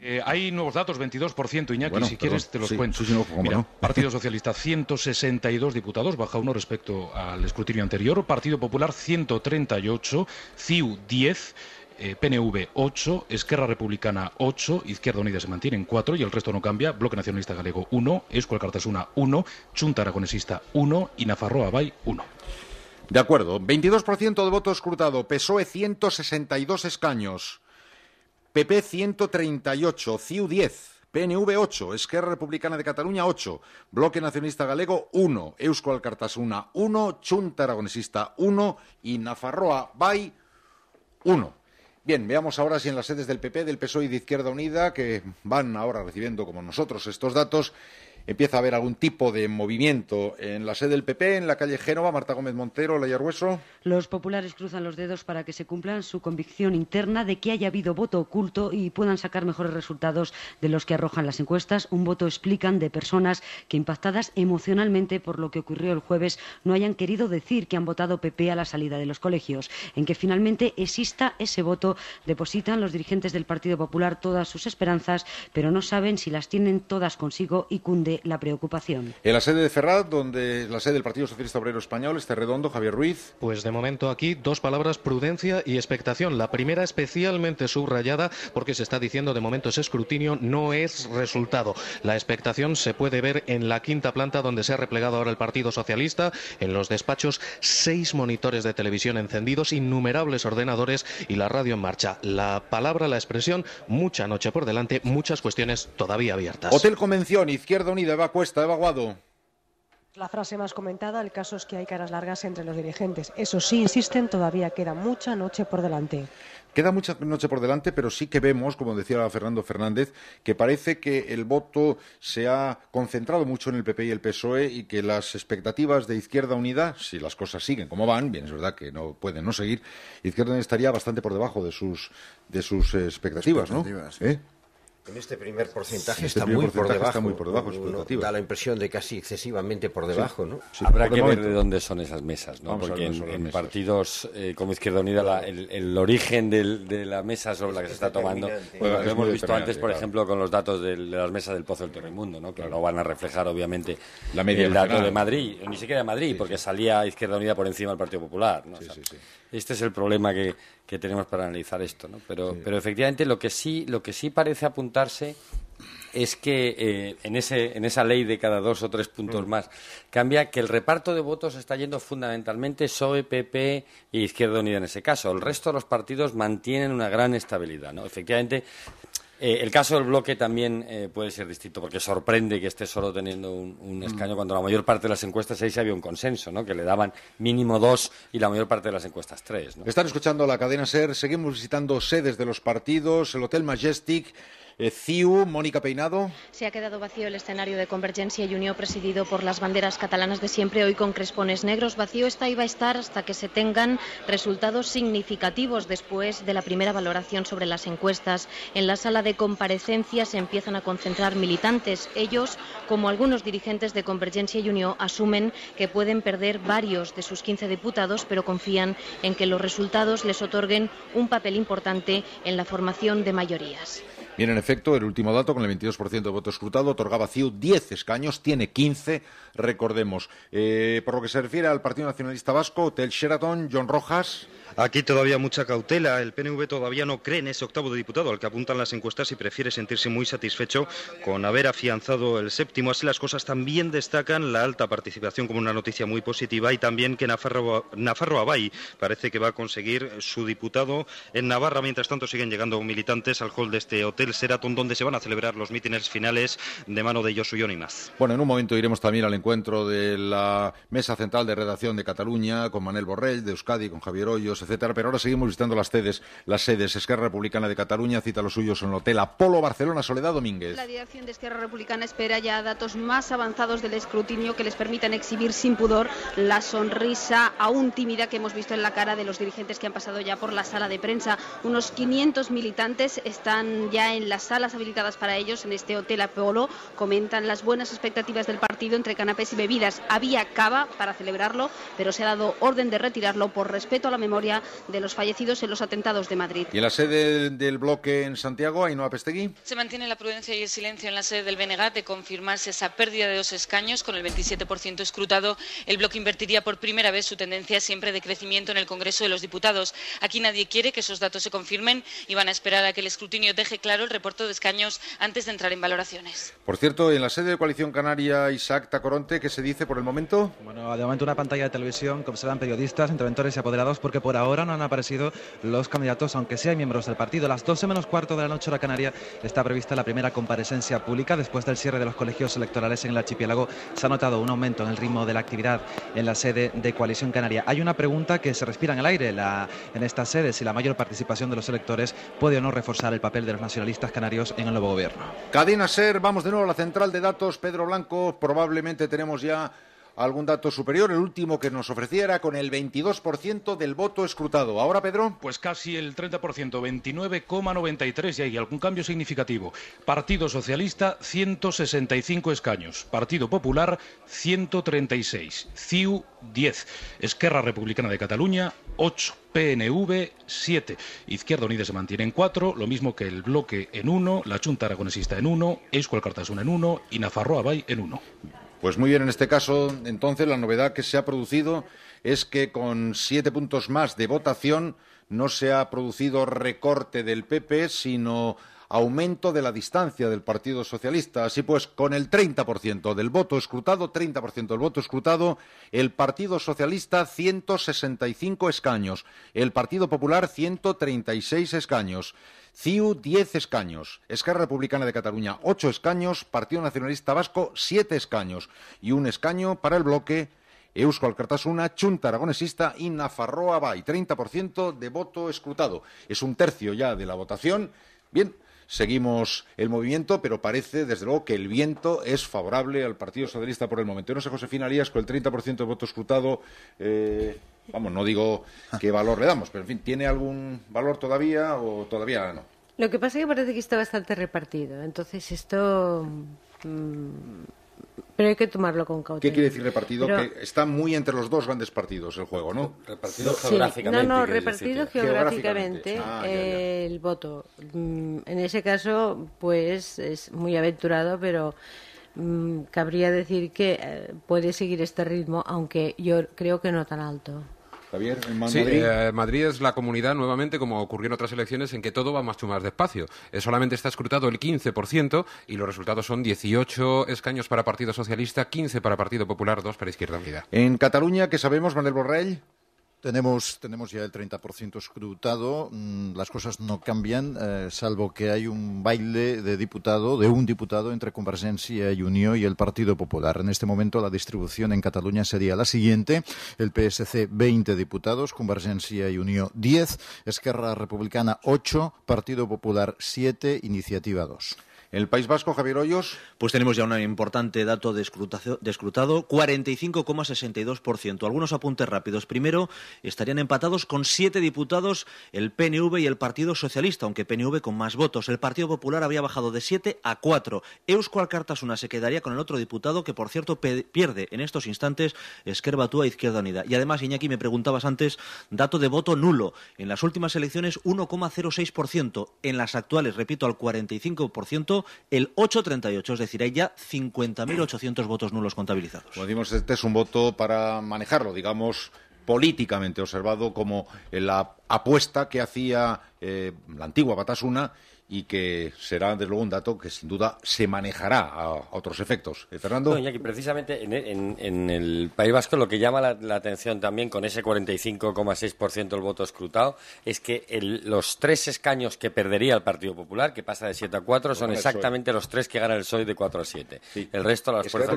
Eh, hay nuevos datos, 22%. Iñaki, si quieres te los cuento. Partido Socialista, 162 diputados, baja uno respecto al escrutinio anterior. Partido Popular, 138. CIU, 10. PNV 8, Esquerra Republicana 8, Izquierda Unida se mantiene en 4 y el resto no cambia, Bloque Nacionalista Galego 1, Escuel Cartasuna 1, Chunta Aragonesista 1 y Nafarroa Bay 1. De acuerdo, 22% de voto escrutado, PSOE 162 escaños. PP 138, CIU 10, PNV 8, Esquerra Republicana de Cataluña 8, Bloque Nacionalista Galego 1, Eusko Alcartasuna 1, Chunta Aragonesista 1 y Nafarroa Bay 1. Bien, veamos ahora si en las sedes del PP, del PSOE y de Izquierda Unida, que van ahora recibiendo como nosotros estos datos, empieza a haber algún tipo de movimiento en la sede del PP, en la calle Génova, Marta Gómez Montero, Laya Los populares cruzan los dedos para que se cumplan su convicción interna de que haya habido voto oculto y puedan sacar mejores resultados de los que arrojan las encuestas. Un voto explican de personas que impactadas emocionalmente por lo que ocurrió el jueves no hayan querido decir que han votado PP a la salida de los colegios. En que finalmente exista ese voto depositan los dirigentes del Partido Popular todas sus esperanzas, pero no saben si las tienen todas consigo y cunde la preocupación. En la sede de Ferrat donde la sede del Partido Socialista Obrero Español, este redondo, Javier Ruiz. Pues de momento aquí dos palabras, prudencia y expectación. La primera especialmente subrayada porque se está diciendo de momento ese escrutinio, no es resultado. La expectación se puede ver en la quinta planta donde se ha replegado ahora el Partido Socialista, en los despachos seis monitores de televisión encendidos, innumerables ordenadores y la radio en marcha. La palabra, la expresión, mucha noche por delante, muchas cuestiones todavía abiertas. Hotel Convención, Izquierda Unida de Eva Cuesta, Eva La frase más comentada, el caso es que hay caras largas entre los dirigentes. Eso sí, insisten, todavía queda mucha noche por delante. Queda mucha noche por delante, pero sí que vemos, como decía Fernando Fernández, que parece que el voto se ha concentrado mucho en el PP y el PSOE y que las expectativas de Izquierda Unida, si las cosas siguen como van, bien es verdad que no pueden no seguir, Izquierda Unida estaría bastante por debajo de sus, de sus expectativas, ¿no? ¿Eh? En este primer este porcentaje, está, muy por debajo, muy por debajo, da la impresión de casi excesivamente por debajo, ¿no? Habrá que ver de dónde son esas mesas, ¿no? Porque en, partidos eh, como Izquierda Unida el, origen de la mesa sobre la que se está tomando lo hemos visto antes, por ejemplo, con los datos de las mesas del Pozo del Torremundo, ¿no? Que no van a reflejar, obviamente, la media el dato de Madrid, ni siquiera de Madrid, porque salía Izquierda Unida por encima del Partido Popular, este es el problema que, tenemos para analizar esto, ¿no? Pero, pero efectivamente lo que sí, lo que sí parece apuntarse es que eh, en, ese, en esa ley de cada dos o tres puntos mm. más cambia que el reparto de votos está yendo fundamentalmente PSOE, PP y Izquierda Unida en ese caso. El resto de los partidos mantienen una gran estabilidad. ¿no? Efectivamente, eh, el caso del bloque también eh, puede ser distinto, porque sorprende que esté solo teniendo un, mm. escaño cuando la mayor parte de las encuestas ahí sí había un consenso, ¿no? que le daban mínimo dos y la mayor parte de las encuestas tres. Están escuchando la cadena SER, seguimos visitando sedes de los partidos, el Hotel Majestic. Eh, Mónica Peinado. Se ha quedado vacío el escenario de Convergencia y Unión presidido por las banderas catalanas de siempre, hoy con crespones negros. Vacío está y va a estar hasta que se tengan resultados significativos después de la primera valoración sobre las encuestas. En la sala de comparecencias se empiezan a concentrar militantes. Ellos, como algunos dirigentes de Convergencia y Unión, asumen que pueden perder varios de sus 15 diputados, pero confían en que los resultados les otorguen un papel importante en la formación de mayorías. Bien, en efecto, el último dato, con el 22% de votos escrutado, otorgaba CIU 10 escaños, tiene 15, recordemos. Eh, por lo que se refiere al Partido Nacionalista Vasco, Hotel Sheraton, John Rojas. Aquí todavía mucha cautela. El PNV todavía no cree en ese octavo diputado al que apuntan las encuestas y prefiere sentirse muy satisfecho con haber afianzado el séptimo. Así las cosas también destacan la alta participación como una noticia muy positiva y también que Nafarro, Nafarro Abay parece que va a conseguir su diputado en Navarra. Mientras tanto siguen llegando militantes al hall de este hotel del Seratón, donde se van a celebrar los mítines finales de mano de Josu más Bueno, en un momento iremos también al encuentro de la Mesa Central de Redacción de Cataluña con Manel Borrell, de Euskadi, con Javier Hoyos, etcétera. Pero ahora seguimos visitando las sedes. Las sedes Esquerra Republicana de Cataluña cita los suyos en el Hotel Apolo Barcelona Soledad Domínguez. La dirección de Esquerra Republicana espera ya datos más avanzados del escrutinio que les permitan exhibir sin pudor la sonrisa aún tímida que hemos visto en la cara de los dirigentes que han pasado ya por la sala de prensa. Unos 500 militantes están ya en en las salas habilitadas para ellos en este Hotel Apolo. Comentan las buenas expectativas del partido entre canapés y bebidas. Había cava para celebrarlo, pero se ha dado orden de retirarlo por respeto a la memoria de los fallecidos en los atentados de Madrid. ¿Y en la sede del bloque en Santiago, Ainhoa Pestegui? Se mantiene la prudencia y el silencio en la sede del Benegat de confirmarse esa pérdida de dos escaños con el 27% escrutado. El bloque invertiría por primera vez su tendencia siempre de crecimiento en el Congreso de los Diputados. Aquí nadie quiere que esos datos se confirmen y van a esperar a que el escrutinio deje claro el reporte de escaños antes de entrar en valoraciones. Por cierto, en la sede de Coalición Canaria, Isaac Tacoronte, ¿qué se dice por el momento? Bueno, de momento una pantalla de televisión como serán periodistas, interventores y apoderados, porque por ahora no han aparecido los candidatos, aunque sean miembros del partido. A las 12 menos cuarto de la noche la canaria está prevista la primera comparecencia pública. Después del cierre de los colegios electorales en el archipiélago, se ha notado un aumento en el ritmo de la actividad en la sede de Coalición Canaria. Hay una pregunta que se respira en el aire la, en esta sede, si la mayor participación de los electores puede o no reforzar el papel de los nacionalistas canarios en el nuevo gobierno. Cadena Ser, vamos de nuevo a la central de datos. Pedro Blanco, probablemente tenemos ya algún dato superior. El último que nos ofreciera con el 22% del voto escrutado. ¿Ahora, Pedro? Pues casi el 30%, 29,93 y hay algún cambio significativo. Partido Socialista, 165 escaños. Partido Popular, 136. CIU, 10. Esquerra Republicana de Cataluña, 8. PNV 7. Izquierda Unida se mantiene en 4, lo mismo que el Bloque en 1, la Junta Aragonesista en 1, Euskal Cartasuna en 1 y Nafarroa Bay en 1. Pues muy bien, en este caso, entonces, la novedad que se ha producido es que con siete puntos más de votación no se ha producido recorte del PP, sino aumento de la distancia del Partido Socialista. Así pues, con el 30% del voto escrutado, 30% del voto escrutado, el Partido Socialista 165 escaños, el Partido Popular 136 escaños. CIU 10 escaños, Esquerra Republicana de Cataluña 8 escaños, Partido Nacionalista Vasco 7 escaños y un escaño para el bloque Eusko Alcartasuna, Chunta Aragonesista y Nafarroa Bay. 30% de voto escrutado. Es un tercio ya de la votación. Bien, seguimos el movimiento, pero parece, desde luego, que el viento es favorable al Partido Socialista por el momento. Yo no sé, Josefina Lías, con el 30% de votos escrutado, eh, vamos, no digo qué valor le damos, pero en fin, ¿tiene algún valor todavía o todavía no? Lo que pasa es que parece que está bastante repartido. Entonces, esto mm, pero hay que tomarlo con cautela. ¿Qué quiere decir repartido? está muy entre los dos grandes partidos el juego, ¿no? Repartido geográficamente. No, no, repartido geográficamente, ah, el voto. Mm, en ese caso, pues es muy aventurado, pero mm, cabría decir que eh, puede seguir este ritmo, aunque yo creo que no tan alto. Javier, Madrid. Sí, eh, Madrid es la comunidad, nuevamente, como ocurrió en otras elecciones, en que todo va más más despacio. Eh, solamente está escrutado el 15% y los resultados son 18 escaños para Partido Socialista, 15 para Partido Popular, 2 para Izquierda Unida. En Cataluña, ¿qué sabemos, Manuel Borrell? Tenemos, ya el 30% escrutado, mm, las cosas no cambian, eh, salvo que hay un baile de diputado, de un diputado entre Convergencia y Unión y el Partido Popular. En este momento la distribución en Cataluña sería la siguiente, el PSC 20 diputados, Convergencia y Unión 10, Esquerra Republicana 8, Partido Popular 7, Iniciativa 2 el País Vasco, Javier Hoyos. Pues tenemos ya un importante dato de, escrutado, 45,62%. Algunos apuntes rápidos. Primero, estarían empatados con siete diputados el PNV y el Partido Socialista, aunque PNV con más votos. El Partido Popular había bajado de siete a cuatro. Eusko Alcartasuna se quedaría con el otro diputado que, por cierto, pierde en estos instantes Túa, Izquierda Unida. Y además, Iñaki, me preguntabas antes, dato de voto nulo. En las últimas elecciones, 1,06%. En las actuales, repito, al 45% el 8,38, es decir, hay ya 50.800 votos nulos contabilizados. decimos, este es un voto para manejarlo, digamos, políticamente observado como la apuesta que hacía eh, la antigua Batasuna y que será, desde luego, un dato que sin duda se manejará a otros efectos. ¿Eh, Fernando. No, Iñaki, precisamente e, en, el País Vasco lo que llama la, atención también con ese 45,6% del voto escrutado es que los tres escaños que perdería el Partido Popular, que pasa de 7 a 4, son e. exactamente los tres que gana el PSOE de 4 a 7. El resto las fuerzas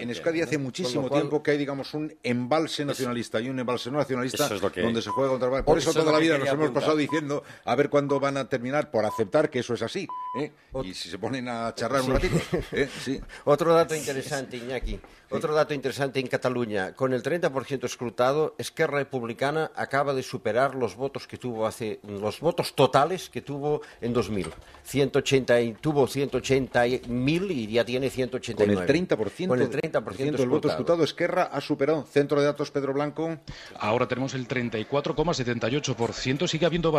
en, Escadia hace muchísimo tiempo que hay, digamos, un embalse nacionalista y un embalse no nacionalista donde se juega contra... el e. Por, por eso, toda la vida nos hemos pasado diciendo a ver cuándo van a terminar por aceptar que eso es así. ¿eh? Y si se ponen a charlar un ratito. ¿eh? Otro dato interesante, Iñaki. Otro dato interesante en Cataluña. Con el 30% escrutado, Esquerra Republicana acaba de superar los votos que tuvo hace los votos totales que tuvo en 2000. 180 tuvo 180.000 y ya tiene 189. Con el 30%, Con el 30 del voto escrutado, Esquerra ha superado. Centro de datos Pedro Blanco. Ahora tenemos el 34,78%. Sigue habiendo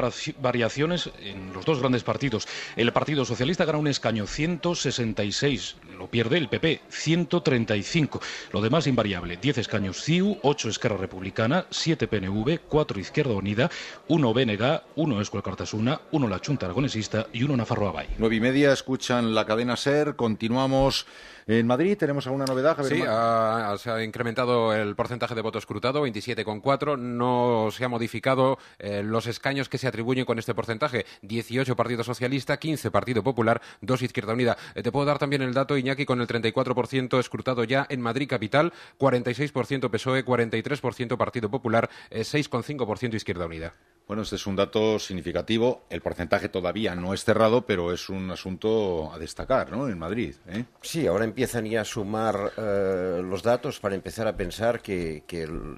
variaciones en los dos grandes partidos partidos. El Partido Socialista gana un escaño 166, lo pierde el PP 135. Lo demás invariable, 10 escaños CIU, 8 Esquerra Republicana, 7 PNV, 4 Izquierda Unida, 1 BNG, 1 Escuela Cartasuna, 1 La Chunta Aragonesista y 1 Nafarroa Abay. 9 y media escuchan la cadena SER, continuamos en Madrid tenemos alguna novedad, Javier. Sí, se ha incrementado el porcentaje de votos escrutado, 27,4. No se ha modificado eh, los escaños que se atribuyen con este porcentaje. 18 Partido Socialista, 15 Partido Popular, 2 Izquierda Unida. Eh, te puedo dar también el dato, Iñaki, con el 34% escrutado ya en Madrid capital, 46% PSOE, 43% Partido Popular, 6,5% eh, Izquierda Unida. Bueno, este es un dato significativo. El porcentaje todavía no es cerrado, pero es un asunto a destacar, ¿no? En Madrid. Sí, ahora empiezan ya a sumar eh, los datos para empezar a pensar que, el,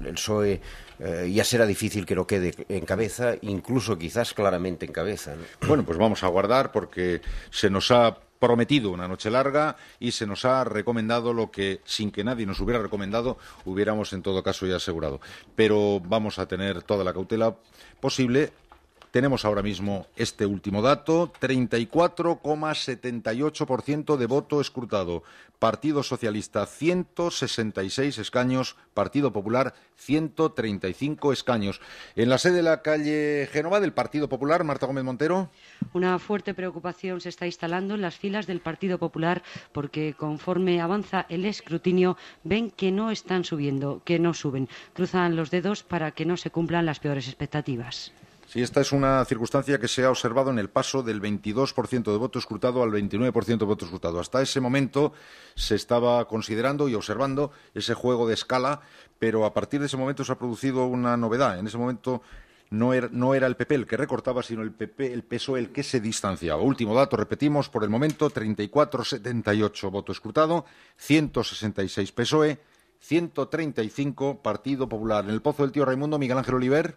el, PSOE eh, ya será difícil que lo quede en cabeza, incluso quizás claramente en cabeza. Bueno, pues vamos a guardar porque se nos ha prometido una noche larga y se nos ha recomendado lo que sin que nadie nos hubiera recomendado hubiéramos en todo caso ya asegurado. Pero vamos a tener toda la cautela posible tenemos ahora mismo este último dato, 34,78% de voto escrutado. Partido Socialista 166 escaños, Partido Popular 135 escaños. En la sede de la calle Génova del Partido Popular, Marta Gómez Montero. Una fuerte preocupación se está instalando en las filas del Partido Popular porque conforme avanza el escrutinio ven que no están subiendo, que no suben. Cruzan los dedos para que no se cumplan las peores expectativas. Y esta es una circunstancia que se ha observado en el paso del 22% de voto escrutado al 29% de voto escrutado. Hasta ese momento se estaba considerando y observando ese juego de escala, pero a partir de ese momento se ha producido una novedad. En ese momento no er-, era, el PP el que recortaba, sino el PP, el PSOE el que se distanciaba. Último dato, repetimos, por el momento 34-78 voto escrutado, 166 PSOE, 135 Partido Popular. En el pozo del tío Raimundo, Miguel Ángel Oliver.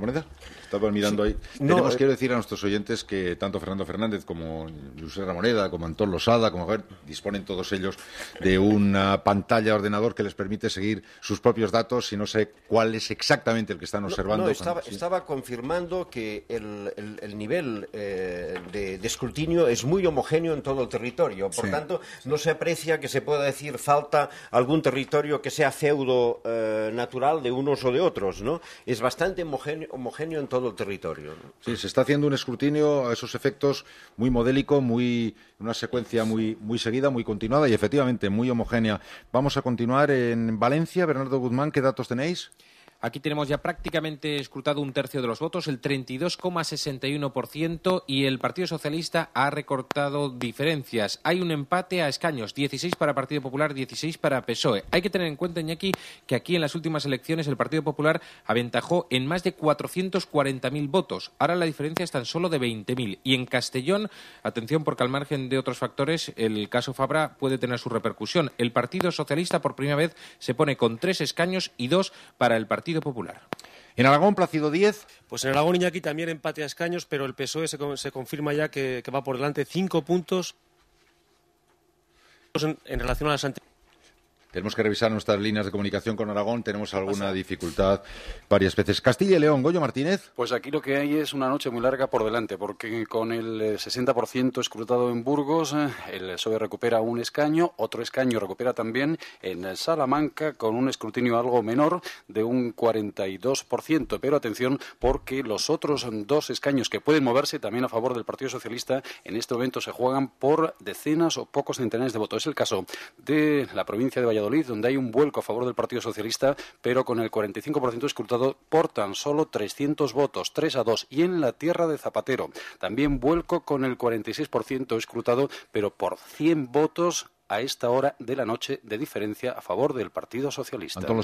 moneda Estaba mirando ahí. No, Tenemos, eh, quiero decir a nuestros oyentes que tanto Fernando Fernández como José Ramoneda, como Antón Losada, como Javier, disponen todos ellos de una pantalla ordenador que les permite seguir sus propios datos y no sé cuál es exactamente el que están observando. No, estaba, confirmando que el, nivel eh, de, escrutinio es muy homogéneo en todo el territorio. Por tanto, no se aprecia que se pueda decir falta algún territorio que sea feudo eh, natural de unos o de otros. ¿no? Es bastante homogéneo homogéneo, en todo el territorio. Sí, se está haciendo un escrutinio a esos efectos muy modélico, muy una secuencia muy, muy seguida, muy continuada y efectivamente muy homogénea. Vamos a continuar en Valencia. Bernardo Guzmán, ¿qué datos tenéis? Aquí tenemos ya prácticamente escrutado un tercio de los votos, el 32,61%, y el Partido Socialista ha recortado diferencias. Hay un empate a escaños, 16 para Partido Popular, 16 para PSOE. Hay que tener en cuenta, Iñaki, que aquí en las últimas elecciones el Partido Popular aventajó en más de 440.000 votos. Ahora la diferencia es tan solo de 20.000. Y en Castellón, atención porque al margen de otros factores, el caso Fabra puede tener su repercusión. El Partido Socialista por primera vez se pone con tres escaños y dos para el Partido Popular. En Aragón, Plácido 10. Pues en Aragón, Iñaki también empate a escaños, pero el PSOE se, confirma ya que, va por delante cinco puntos en, en relación a las anteriores. Tenemos que revisar nuestras líneas de comunicación con Aragón. Tenemos alguna dificultad varias veces. Castilla y León, Goyo Martínez. Pues aquí lo que hay es una noche muy larga por delante, porque con el 60% eh, escrutado en Burgos, eh, el PSOE recupera un escaño, otro escaño recupera también en Salamanca, con un escrutinio algo menor de un 42%. Pero atención, porque los otros dos escaños que pueden moverse también a favor del Partido Socialista en este momento se juegan por decenas o pocos centenares de votos. Es el caso de la provincia de Valladolid donde hay un vuelco a favor del Partido Socialista, pero con el 45% escrutado por tan solo 300 votos, 3 a 2, y en la tierra de Zapatero. También vuelco con el 46% escrutado, pero por 100 votos a esta hora de la noche de diferencia a favor del Partido Socialista. ¿Antón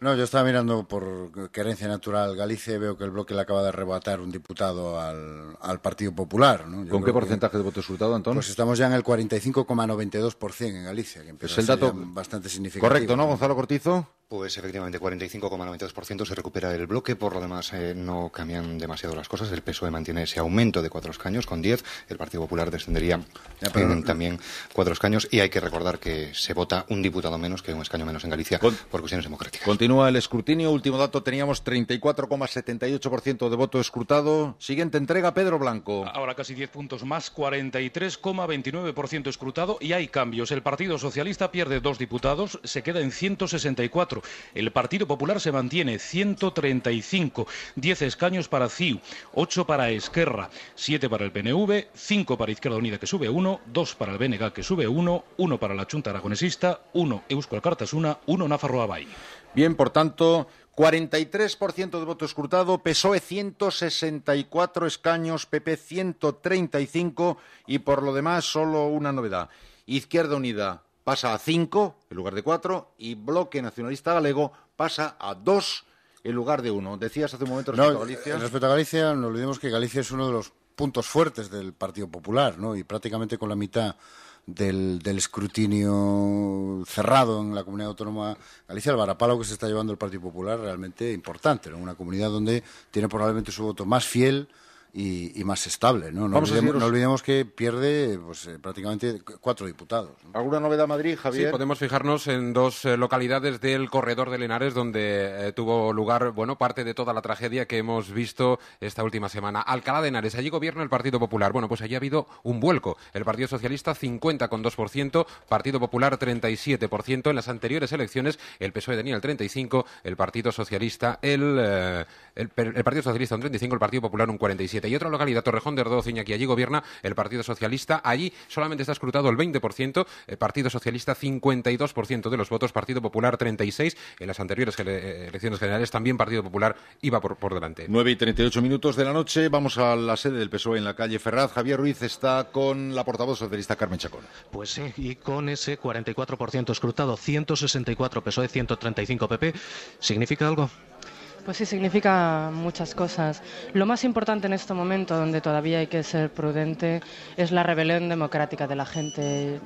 No, yo estaba mirando por querencia natural Galicia veo que el bloque le acaba de arrebatar un diputado al, al Partido Popular. ¿Con qué porcentaje de votos resultado, Antón? Pues estamos ya en el 45,92% en Galicia, que es el dato bastante significativo. Correcto, ¿no, Gonzalo Cortizo? Pues efectivamente, 45,92% se recupera el bloque, por lo demás eh, no cambian demasiado las cosas. El PSOE mantiene ese aumento de cuatro escaños con 10, el Partido Popular descendería también cuatro escaños y hay que recordar que se vota un diputado menos que un escaño menos en Galicia por cuestiones democráticas. Continúa el escrutinio. Último dato, teníamos 34,78% de voto escrutado. Siguiente entrega, Pedro Blanco. Ahora casi 10 puntos más, 43,29% escrutado y hay cambios. El Partido Socialista pierde dos diputados, se queda en 164. El Partido Popular se mantiene 135, 10 escaños para CIU, 8 para Esquerra, 7 para el PNV, 5 para Izquierda Unida que sube 1, 2 para el BNG que sube 1, 1 para la Junta Aragonesista, uno Euskal Cartasuna, uno Nafarro Abay. Bien, por tanto, 43% de voto escrutado, PSOE 164 escaños, PP 135 y por lo demás solo una novedad. Izquierda Unida pasa a 5 en lugar de 4 y Bloque Nacionalista Galego pasa a 2 en lugar de 1. Decías hace un momento respecto a Galicia. Respecto a Galicia, no olvidemos que Galicia es uno de los puntos fuertes del Partido Popular, ¿no? Y prácticamente con la mitad del, del escrutinio cerrado en la comunidad autónoma Galicia, el varapalo que se está llevando el Partido Popular realmente importante, una comunidad donde tiene probablemente su voto más fiel y, más estable. ¿no? No, olvidemos, que pierde pues, eh, prácticamente cuatro diputados. ¿Alguna novedad Madrid, Javier? Sí, podemos fijarnos en dos eh, localidades del corredor de Henares donde eh, tuvo lugar bueno, parte de toda la tragedia que hemos visto esta última semana. Alcalá de Henares, allí gobierna el Partido Popular. Bueno, pues allí ha habido un vuelco. El Partido Socialista 50,2%, Partido Popular 37%. En las anteriores elecciones el PSOE tenía el 35%, el Partido Socialista el, el, el Partido Socialista un 35%, el Partido Popular un 47%. Y otra localidad, Torrejón de Ardoz, que Allí gobierna el Partido Socialista. Allí solamente está escrutado el 20%, eh, Partido Socialista 52% de los votos, Partido Popular 36%. En las anteriores eh, elecciones generales también Partido Popular iba por, por delante. 9 y 38 minutos de la noche. Vamos a la sede del PSOE en la calle Ferraz. Javier Ruiz está con la portavoz socialista Carmen Chacón. Pues sí, y con ese 44% escrutado, 164 PSOE, 135 PP, ¿significa algo? Pues sí, significa muchas cosas. Lo más importante en este momento, donde todavía hay que ser prudente, es la rebelión democrática de la gente.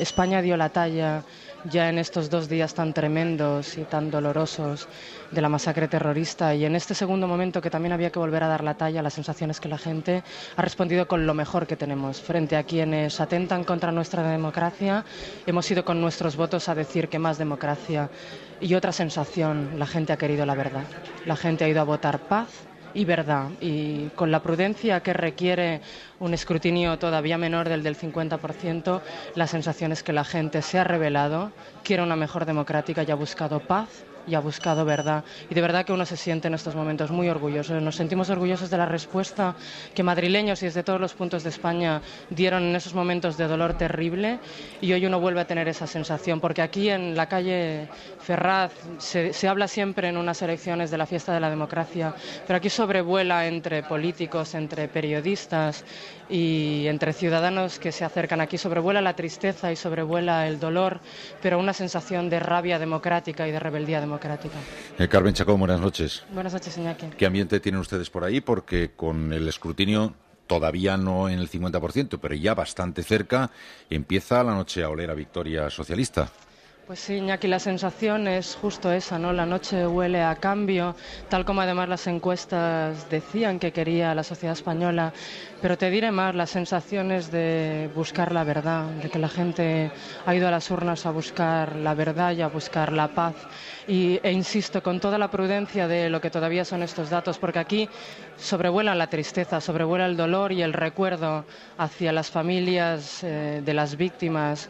España dio la talla ya en estos dos días tan tremendos y tan dolorosos de la masacre terrorista y en este segundo momento que también había que volver a dar la talla, las sensaciones que la gente ha respondido con lo mejor que tenemos. Frente a quienes atentan contra nuestra democracia, hemos ido con nuestros votos a decir que más democracia y otra sensación. La gente ha querido la verdad. La gente ha ido a votar paz y verdad. Y con la prudencia que requiere un escrutinio todavía menor del del 50%, la sensación es que la gente se ha revelado, quiere una mejor democrática y ha buscado paz y ha buscado verdad. Y de verdad que uno se siente en estos momentos muy orgulloso. Nos sentimos orgullosos de la respuesta que madrileños y desde todos los puntos de España dieron en esos momentos de dolor terrible y hoy uno vuelve a tener esa sensación, porque aquí en la calle Ferraz se, habla siempre en unas elecciones de la fiesta de la democracia, pero aquí sobrevuela entre políticos, entre periodistas y entre ciudadanos que se acercan aquí. Sobrevuela la tristeza y sobrevuela el dolor, pero una sensación de rabia democrática y de rebeldía democrática. Eh, Carmen Chacón, buenas noches. Buenas noches, señor. ¿Qué ambiente tienen ustedes por ahí? Porque con el escrutinio todavía no en el 50%, pero ya bastante cerca, empieza la noche a oler a victoria socialista. Pues sí, Iñaki, la sensación es justo esa, ¿no? La noche huele a cambio, tal como además las encuestas decían que quería la sociedad española. Pero te diré más, la sensación es de buscar la verdad, de que la gente ha ido a las urnas a buscar la verdad y a buscar la paz. e insisto, con toda la prudencia de lo que todavía son estos datos, porque aquí sobrevuela la tristeza, sobrevuela el dolor y el recuerdo hacia las familias eh, de las víctimas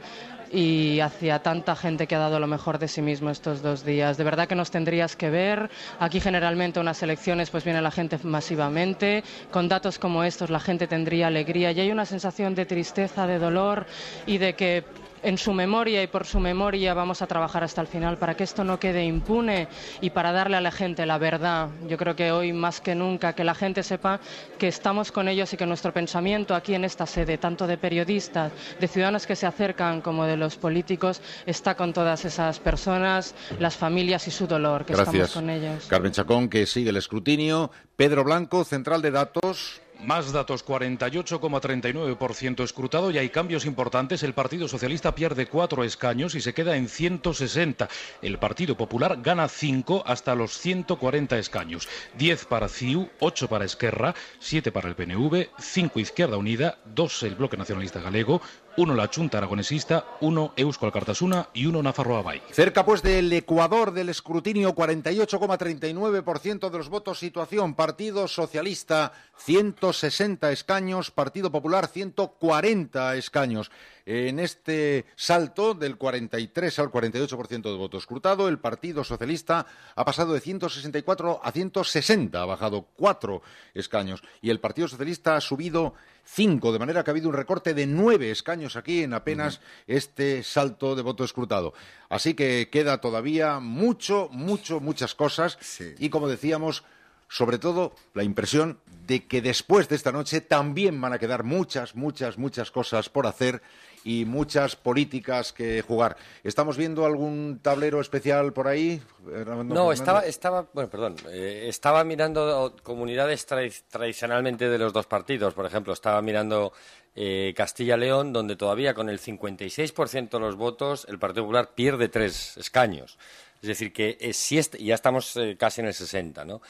y hacia tanta gente que ha dado lo mejor de sí mismo estos dos días. De verdad que nos tendrías que ver. Aquí generalmente unas elecciones pues viene la gente masivamente. Con datos como estos la gente tendría alegría y hay una sensación de tristeza, de dolor y de que en su memoria y por su memoria vamos a trabajar hasta el final para que esto no quede impune y para darle a la gente la verdad. Yo creo que hoy más que nunca que la gente sepa que estamos con ellos y que nuestro pensamiento aquí en esta sede, tanto de periodistas, de ciudadanos que se acercan como de los políticos, está con todas esas personas, las familias y su dolor, que Gracias. estamos con ellos. Carmen Chacón, que sigue el escrutinio. Pedro Blanco, Central de Datos. Más datos, 48,39% escrutado y hay cambios importantes. El Partido Socialista pierde cuatro escaños y se queda en 160. El Partido Popular gana 5 hasta los 140 escaños. 10 para CIU, 8 para Esquerra, 7 para el PNV, 5 Izquierda Unida, 2 el Bloque Nacionalista Galego, uno la chunta Aragonesista, uno Eusko Alcartasuna y uno Nafarroa Bay. Cerca pues del Ecuador del escrutinio, 48,39% de los votos, situación Partido Socialista 160 escaños, Partido Popular 140 escaños. En este salto del 43 al 48% de votos escrutado, el Partido Socialista ha pasado de 164 a 160, ha bajado cuatro escaños. Y el Partido Socialista ha subido cinco, de manera que ha habido un recorte de nueve escaños aquí en apenas este salto de voto escrutado. Así que queda todavía mucho, mucho, muchas cosas. Y como decíamos, sobre todo la impresión de que después de esta noche también van a quedar muchas, muchas, muchas cosas por hacer y muchas políticas que jugar. ¿Estamos viendo algún tablero especial por ahí? Eh, no, estaba, estaba, bueno, perdón, eh, estaba mirando comunidades tradicionalmente de los dos partidos. Por ejemplo, estaba mirando eh, Castilla-León, donde todavía con el 56% de los votos el Partido Popular pierde tres escaños. Es decir, que si ya estamos casi en el 60, ¿no?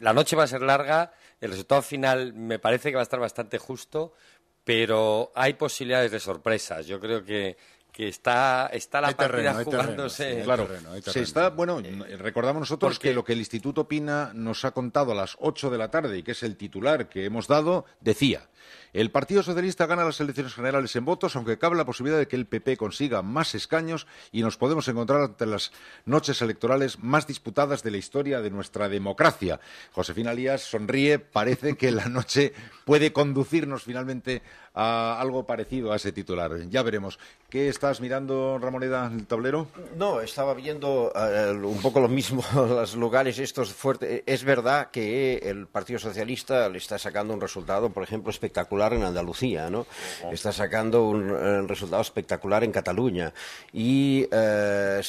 la noche va a ser larga, el resultado final me parece que va a estar bastante justo pero hay posibilidades de sorpresas. Yo creo que está, está la partida jugándose. claro, está, bueno, recordamos nosotros que lo que el Instituto Pina nos ha contado a las ocho de la tarde y que es el titular que hemos dado, decía el Partido Socialista gana las elecciones generales en votos, aunque cabe la posibilidad de que el PP consiga más escaños y nos podemos encontrar ante las noches electorales más disputadas de la historia de nuestra democracia. Josefina Lías sonríe, parece que la noche puede conducirnos finalmente a algo parecido a ese titular. Ya veremos. ¿Qué estás mirando, Ramoneda, el tablero? No, estaba viendo eh, un poco lo mismo, los lugares estos fuertes. Es verdad que el Partido Socialista le está sacando un resultado, por ejemplo, espectacular en Andalucía, ¿no? Está sacando un, eh, resultado espectacular en Cataluña. Y eh,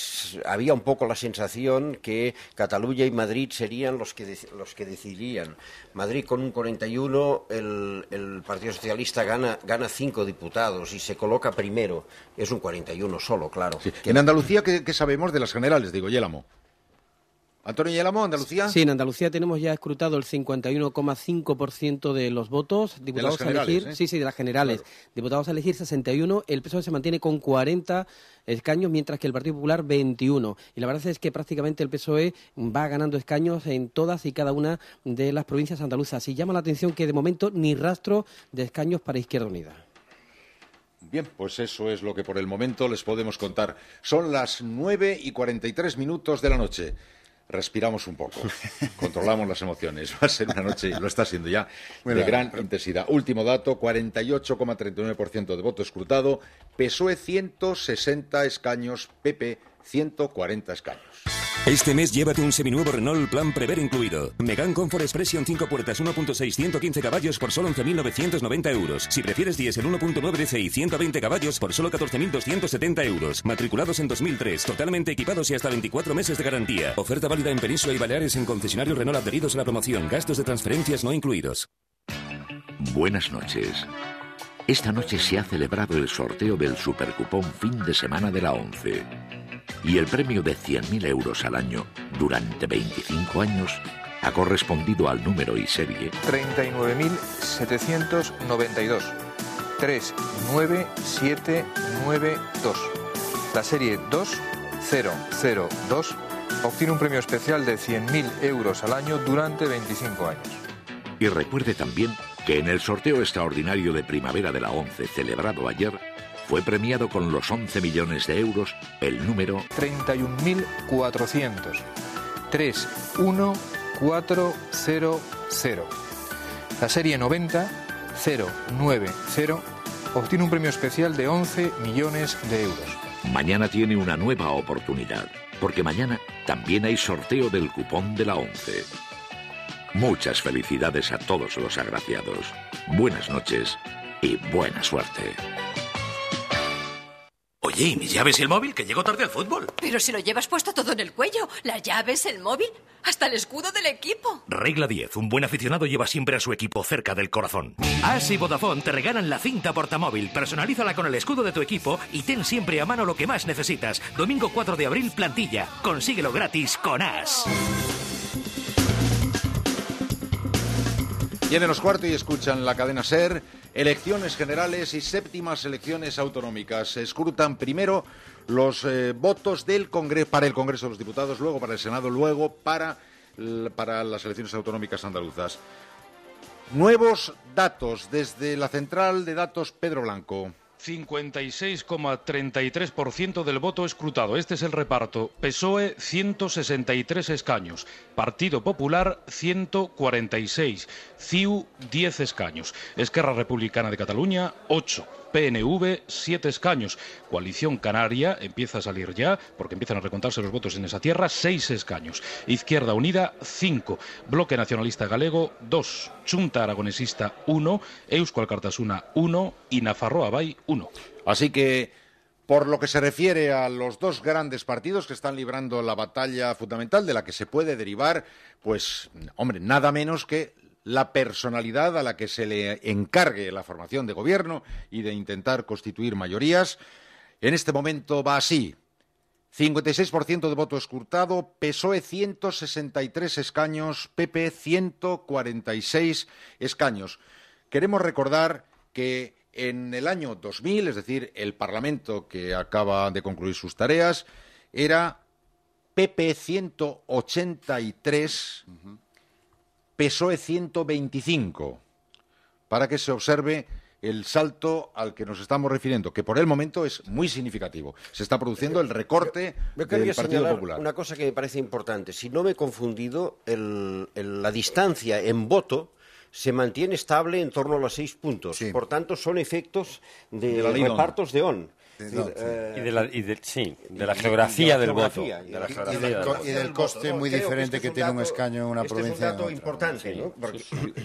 había un poco la sensación que Cataluña y Madrid serían los que, los que decidirían. Madrid con un 41, el, Partido Socialista gana, gana cinco diputados y se coloca primero. Es un 41 solo, claro. En Andalucía, ¿qué, sabemos de las generales? Digo, Yélamo. Antonio Yelamo, Andalucía. Sí, en Andalucía tenemos ya escrutado el 51,5% de los votos. Diputados a elegir. ¿eh? Sí, sí, de las generales. Diputados a elegir 61. El PSOE se mantiene con 40 escaños, mientras que el Partido Popular 21. Y la verdad es que prácticamente el PSOE va ganando escaños en todas y cada una de las provincias andaluzas. Y llama la atención que de momento ni rastro de escaños para Izquierda Unida. Bien, pues eso es lo que por el momento les podemos contar. Son las 9 y 43 minutos de la noche respiramos un poco, controlamos las emociones. Va a ser una noche, lo está haciendo ya, de gran intensidad. Último dato, 48,39% de voto escrutado, PSOE 160 escaños, PP 140 escaños. Este mes llévate un seminuevo Renault Plan Prever incluido. Megan Comfort Expression 5 puertas 1.6 115 caballos por solo 11.990 euros. Si prefieres 10 el 1.9 DCI 120 caballos por solo 14.270 euros. Matriculados en 2003, totalmente equipados y hasta 24 meses de garantía. Oferta válida en Península y Baleares en concesionarios Renault adheridos a la promoción. Gastos de transferencias no incluidos. Buenas noches. Esta noche se ha celebrado el sorteo del supercupón fin de semana de la 11 y el premio de 100.000 euros al año durante 25 años ha correspondido al número y serie 39.792 39792. La serie 2002 obtiene un premio especial de 100.000 euros al año durante 25 años. Y recuerde también que en el sorteo extraordinario de primavera de la 11 celebrado ayer, fue premiado con los 11 millones de euros el número 31.400. 31400. La serie 90090 obtiene un premio especial de 11 millones de euros. Mañana tiene una nueva oportunidad, porque mañana también hay sorteo del cupón de la 11. Muchas felicidades a todos los agraciados. Buenas noches y buena suerte. Oye, ¿y mis llaves y el móvil? Que llego tarde al fútbol. Pero si lo llevas puesto todo en el cuello. Las llaves, el móvil, hasta el escudo del equipo. Regla 10. Un buen aficionado lleva siempre a su equipo cerca del corazón. As y Vodafone te regalan la cinta portamóvil. Personalízala con el escudo de tu equipo y ten siempre a mano lo que más necesitas. Domingo 4 de abril, plantilla. Consíguelo gratis con As. Vienen los cuartos y escuchan la cadena Ser elecciones generales y séptimas elecciones autonómicas. Se escrutan primero los eh, votos del Congreso para el Congreso de los Diputados, luego para el Senado, luego para, para las elecciones autonómicas andaluzas. Nuevos datos desde la central de datos Pedro Blanco. 56,33% del voto escrutado. Este es el reparto. PSOE 163 escaños, Partido Popular 146, CIU 10 escaños, Esquerra Republicana de Cataluña 8. PNV, siete escaños. Coalición Canaria empieza a salir ya, porque empiezan a recontarse los votos en esa tierra, seis escaños. Izquierda Unida, cinco. Bloque Nacionalista Galego, dos. Chunta Aragonesista, uno. Eusko Alcartasuna, uno. Y Nafarro Abay, uno. Así que... Por lo que se refiere a los dos grandes partidos que están librando la batalla fundamental de la que se puede derivar, pues, hombre, nada menos que la personalidad a la que se le encargue la formación de gobierno y de intentar constituir mayorías. En este momento va así. 56% de voto escrutado, PSOE 163 escaños, PP 146 escaños. Queremos recordar que en el año 2000, es decir, el Parlamento que acaba de concluir sus tareas, era PP 183, PSOE 125, para que se observe el salto al que nos estamos refiriendo, que por el momento es muy significativo. Se está produciendo el recorte del Partido Popular. Una cosa que me parece importante, si no me he confundido, la distancia en voto se mantiene estable en torno a los seis puntos. Por tanto, son efectos de, de repartos de ON sí. Eh, y de la, geografía del voto. Y, del coste muy diferente este que, tiene un escaño en una este provincia. Es un dato importante,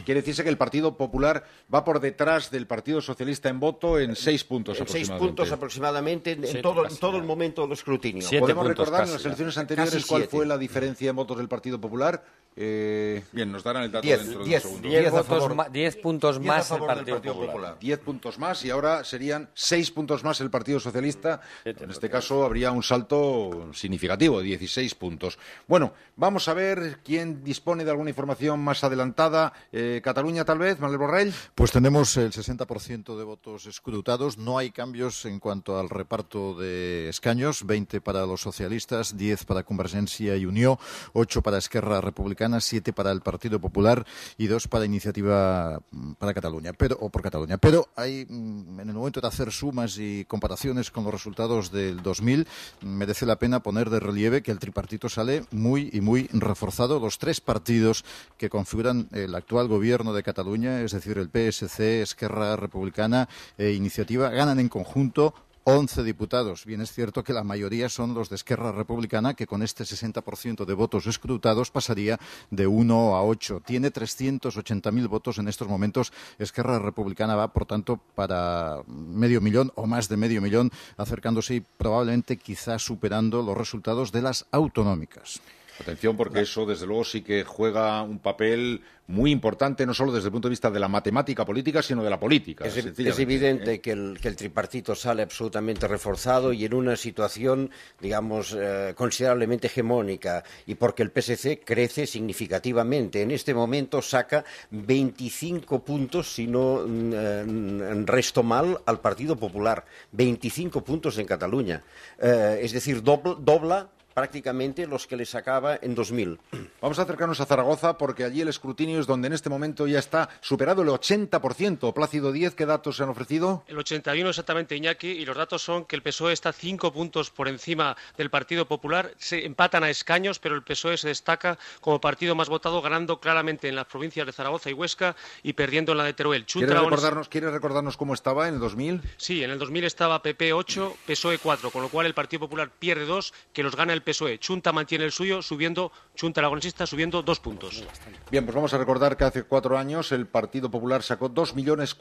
quiere decirse que el Partido Popular va por detrás del Partido Socialista en voto en seis puntos en aproximadamente. Seis puntos aproximadamente en, todo, en todo el momento del escrutinio. Podemos recordar en las elecciones anteriores cuál fue la diferencia en votos del Partido Popular. Eh, Bien, nos darán el dato diez, dentro Diez, puntos más el Partido, Popular. Diez puntos más y ahora serían seis puntos más el Partido Socialista, en este caso habría un salto significativo, 16 puntos. Bueno, vamos a ver quién dispone de alguna información más adelantada. Eh, Cataluña, tal vez, Manuel Borrell. Pues tenemos el 60% de votos escrutados. No hay cambios en cuanto al reparto de escaños: 20 para los socialistas, 10 para Convergencia y Unión, 8 para Esquerra Republicana, 7 para el Partido Popular y 2 para Iniciativa mm, para Cataluña, pero, o por Cataluña. Pero hay, mm, en el momento de hacer sumas y comparaciones, con los resultados del 2000, merece la pena poner de relieve que el tripartito sale muy y muy reforzado. Los tres partidos que configuran el actual gobierno de Cataluña, es decir, el PSC, Esquerra Republicana e Iniciativa, ganan en conjunto 11 diputados. Bien, es cierto que la mayoría son los de Esquerra Republicana, que con este 60% de votos escrutados pasaría de 1 a 8. Tiene 380.000 votos en estos momentos. Esquerra Republicana va, por tanto, para medio millón o más de medio millón, acercándose y probablemente quizás superando los resultados de las autonómicas. Atención, porque eso, desde luego, sí que juega un papel muy importante, no solo desde el punto de vista de la matemática política, sino de la política. Es, evidente ¿eh? que, el, tripartito sale absolutamente reforzado y en una situación, digamos, eh, considerablemente hegemónica, y porque el PSC crece significativamente. En este momento saca 25 puntos, si no mm, eh, mm, resto mal, al Partido Popular. 25 puntos en Cataluña. es decir, dobla prácticamente los que les sacaba en 2000. Vamos a acercarnos a Zaragoza porque allí el escrutinio es donde en este momento ya está superado el 80%. Plácido 10, ¿qué datos se han ofrecido? El 81 exactamente, Iñaki, y los datos son que el PSOE está cinco puntos por encima del Partido Popular, se empatan a escaños, pero el PSOE se destaca como partido más votado, ganando claramente en las provincias de Zaragoza y Huesca y perdiendo en la de Teruel. ¿Quieres recordarnos, ¿quiere recordarnos cómo estaba en el 2000? Sí, en el 2000 estaba PP 8, PSOE 4, con lo cual el Partido Popular pierde 2, que los gana el PSOE. Chunta mantiene el suyo, subiendo, Chunta aragonesista, subiendo dos puntos. Bien, pues vamos a recordar que hace cuatro años el Partido Popular sacó millones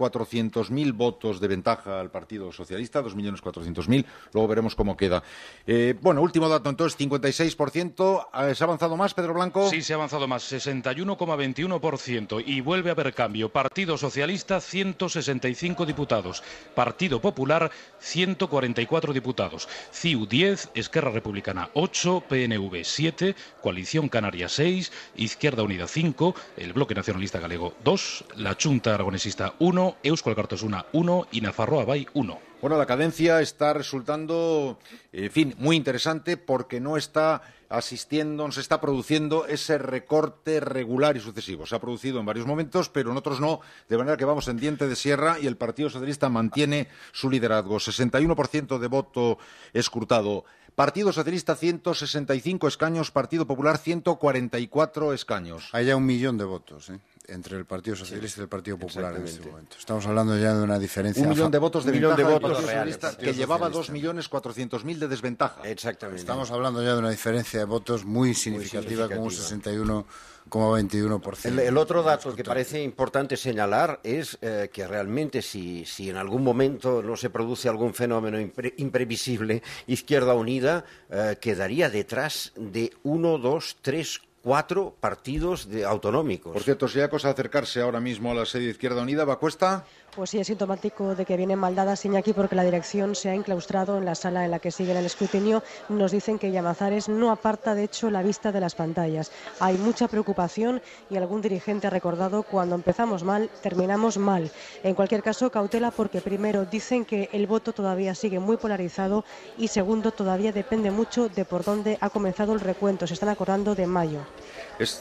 mil votos de ventaja al Partido Socialista, millones 2.400.000. Luego veremos cómo queda. Eh, bueno, último dato entonces, 56%. Eh, ¿Se ha avanzado más, Pedro Blanco? Sí, se ha avanzado más, 61,21%. Y vuelve a haber cambio. Partido Socialista, 165 diputados. Partido Popular, 144 diputados. CIU 10, Esquerra Republicana PNV 7, Coalición Canaria 6, Izquierda Unida 5, el Bloque Nacionalista Galego 2, la Junta Aragonesista 1, Euskal 1, 1 y Nafarroa Bay 1. Bueno, la cadencia está resultando, en fin, muy interesante porque no está asistiendo, no se está produciendo ese recorte regular y sucesivo. Se ha producido en varios momentos, pero en otros no, de manera que vamos en diente de sierra y el Partido Socialista mantiene su liderazgo. 61% de voto escrutado. Partido Socialista 165 escaños, Partido Popular 144 escaños. Hay ya un millón de votos. ¿eh? entre el Partido Socialista y el Partido Popular en este momento. Estamos hablando ya de una diferencia. de votos de millón de votos del reales, que llevaba 2.400.000 de desventaja. Exactamente. Estamos hablando ya de una diferencia de votos muy significativa, como un 61,21%. El, otro dato que parece importante señalar es eh, que realmente si, si en algún momento no se produce algún fenómeno imprevisible, Izquierda Unida eh, quedaría detrás de 1, 2, 3, cuatro partidos de autonómicos. Por cierto, si hay cosa acercarse ahora mismo a la sede de Izquierda Unida, ¿va a cuesta? Pues sí, es sintomático de que vienen maldadas, aquí porque la dirección se ha enclaustrado en la sala en la que sigue el escrutinio. Nos dicen que Llamazares no aparta, de hecho, la vista de las pantallas. Hay mucha preocupación y algún dirigente ha recordado cuando empezamos mal, terminamos mal. En cualquier caso, cautela porque, primero, dicen que el voto todavía sigue muy polarizado y, segundo, todavía depende mucho de por dónde ha comenzado el recuento. Se están acordando de mayo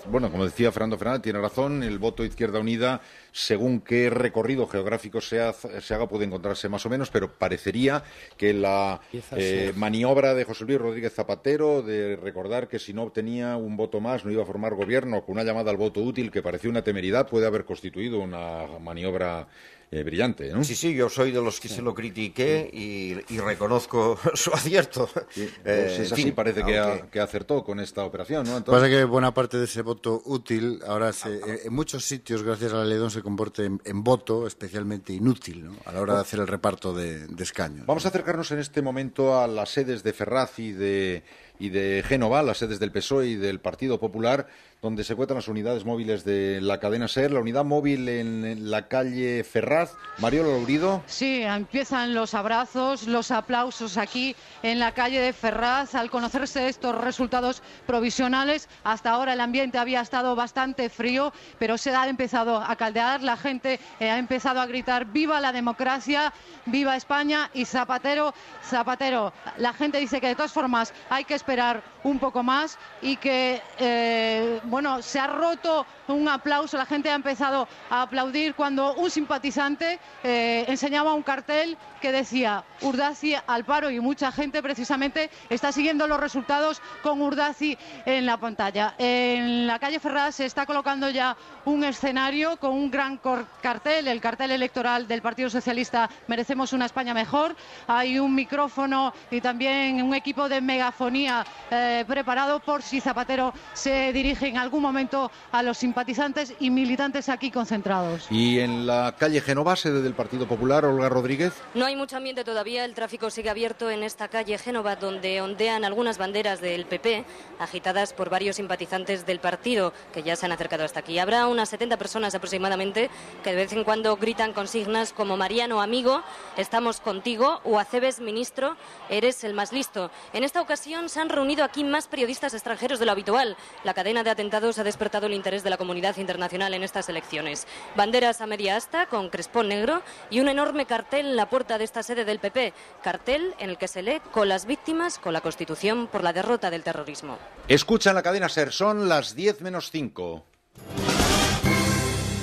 bueno, como decía Fernando Fernández, tiene razón, el voto Izquierda Unida, según qué recorrido geográfico se, haga, puede encontrarse más o menos, pero parecería que la eh, maniobra de José Luis Rodríguez Zapatero de recordar que si no obtenía un voto más no iba a formar gobierno, con una llamada al voto útil que parecía una temeridad, puede haber constituido una maniobra eh, brillante, ¿no? Sí, sí, yo soy de los que se lo critiqué y, reconozco su acierto. Sí, eh, pues sí, parece que, acertó con esta operación, ¿no? Entonces... Pasa que buena parte de ese voto útil ahora eh, en muchos sitios, gracias a la ley se comporte en, voto especialmente inútil ¿no? a la hora de hacer el reparto de, escaños. Vamos a acercarnos en este momento a las sedes de Ferraz y de, y de Génova, las sedes del PSOE y del Partido Popular donde se encuentran las unidades móviles de la cadena SER, la unidad móvil en la calle Ferraz. ...Mario Lourido... Sí, empiezan los abrazos, los aplausos aquí en la calle de Ferraz al conocerse estos resultados provisionales. Hasta ahora el ambiente había estado bastante frío, pero se ha empezado a caldear, la gente eh, ha empezado a gritar viva la democracia, viva España y Zapatero, Zapatero. La gente dice que de todas formas hay que esperar un poco más y que... Eh, bueno, se ha roto un aplauso, la gente ha empezado a aplaudir cuando un simpatizante eh, enseñaba un cartel que decía Urdazi al paro y mucha gente precisamente está siguiendo los resultados con Urdazi en la pantalla. En la calle Ferraz se está colocando ya un escenario con un gran cartel, el cartel electoral del Partido Socialista Merecemos una España mejor. Hay un micrófono y también un equipo de megafonía eh, preparado por si Zapatero se dirigen algún momento a los simpatizantes y militantes aquí concentrados. ¿Y en la calle Génova, sede del Partido Popular, Olga Rodríguez? No hay mucho ambiente todavía, el tráfico sigue abierto en esta calle Génova donde ondean algunas banderas del PP agitadas por varios simpatizantes del partido que ya se han acercado hasta aquí. Habrá unas 70 personas aproximadamente que de vez en cuando gritan consignas como Mariano amigo, estamos contigo o Acebes ministro, eres el más listo. En esta ocasión se han reunido aquí más periodistas extranjeros de lo habitual. La cadena de atención ha despertado el interés de la comunidad internacional en estas elecciones. Banderas a media asta con crespón negro y un enorme cartel en la puerta de esta sede del PP, cartel en el que se lee con las víctimas, con la Constitución por la derrota del terrorismo. Escucha la cadena Ser, son las 10 menos 5.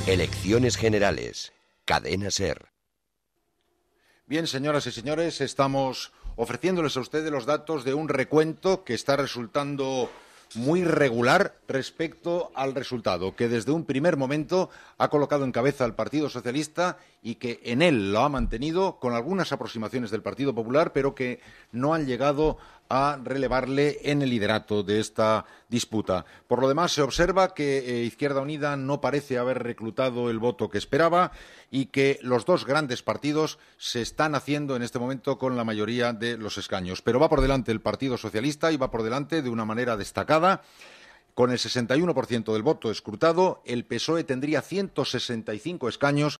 Elecciones generales, cadena Ser. Bien, señoras y señores, estamos ofreciéndoles a ustedes los datos de un recuento que está resultando muy regular respecto al resultado, que desde un primer momento ha colocado en cabeza al Partido Socialista y que en él lo ha mantenido con algunas aproximaciones del Partido Popular, pero que no han llegado a relevarle en el liderato de esta disputa. Por lo demás, se observa que eh, Izquierda Unida no parece haber reclutado el voto que esperaba y que los dos grandes partidos se están haciendo en este momento con la mayoría de los escaños. Pero va por delante el Partido Socialista y va por delante de una manera destacada. Con el 61% del voto escrutado, el PSOE tendría 165 escaños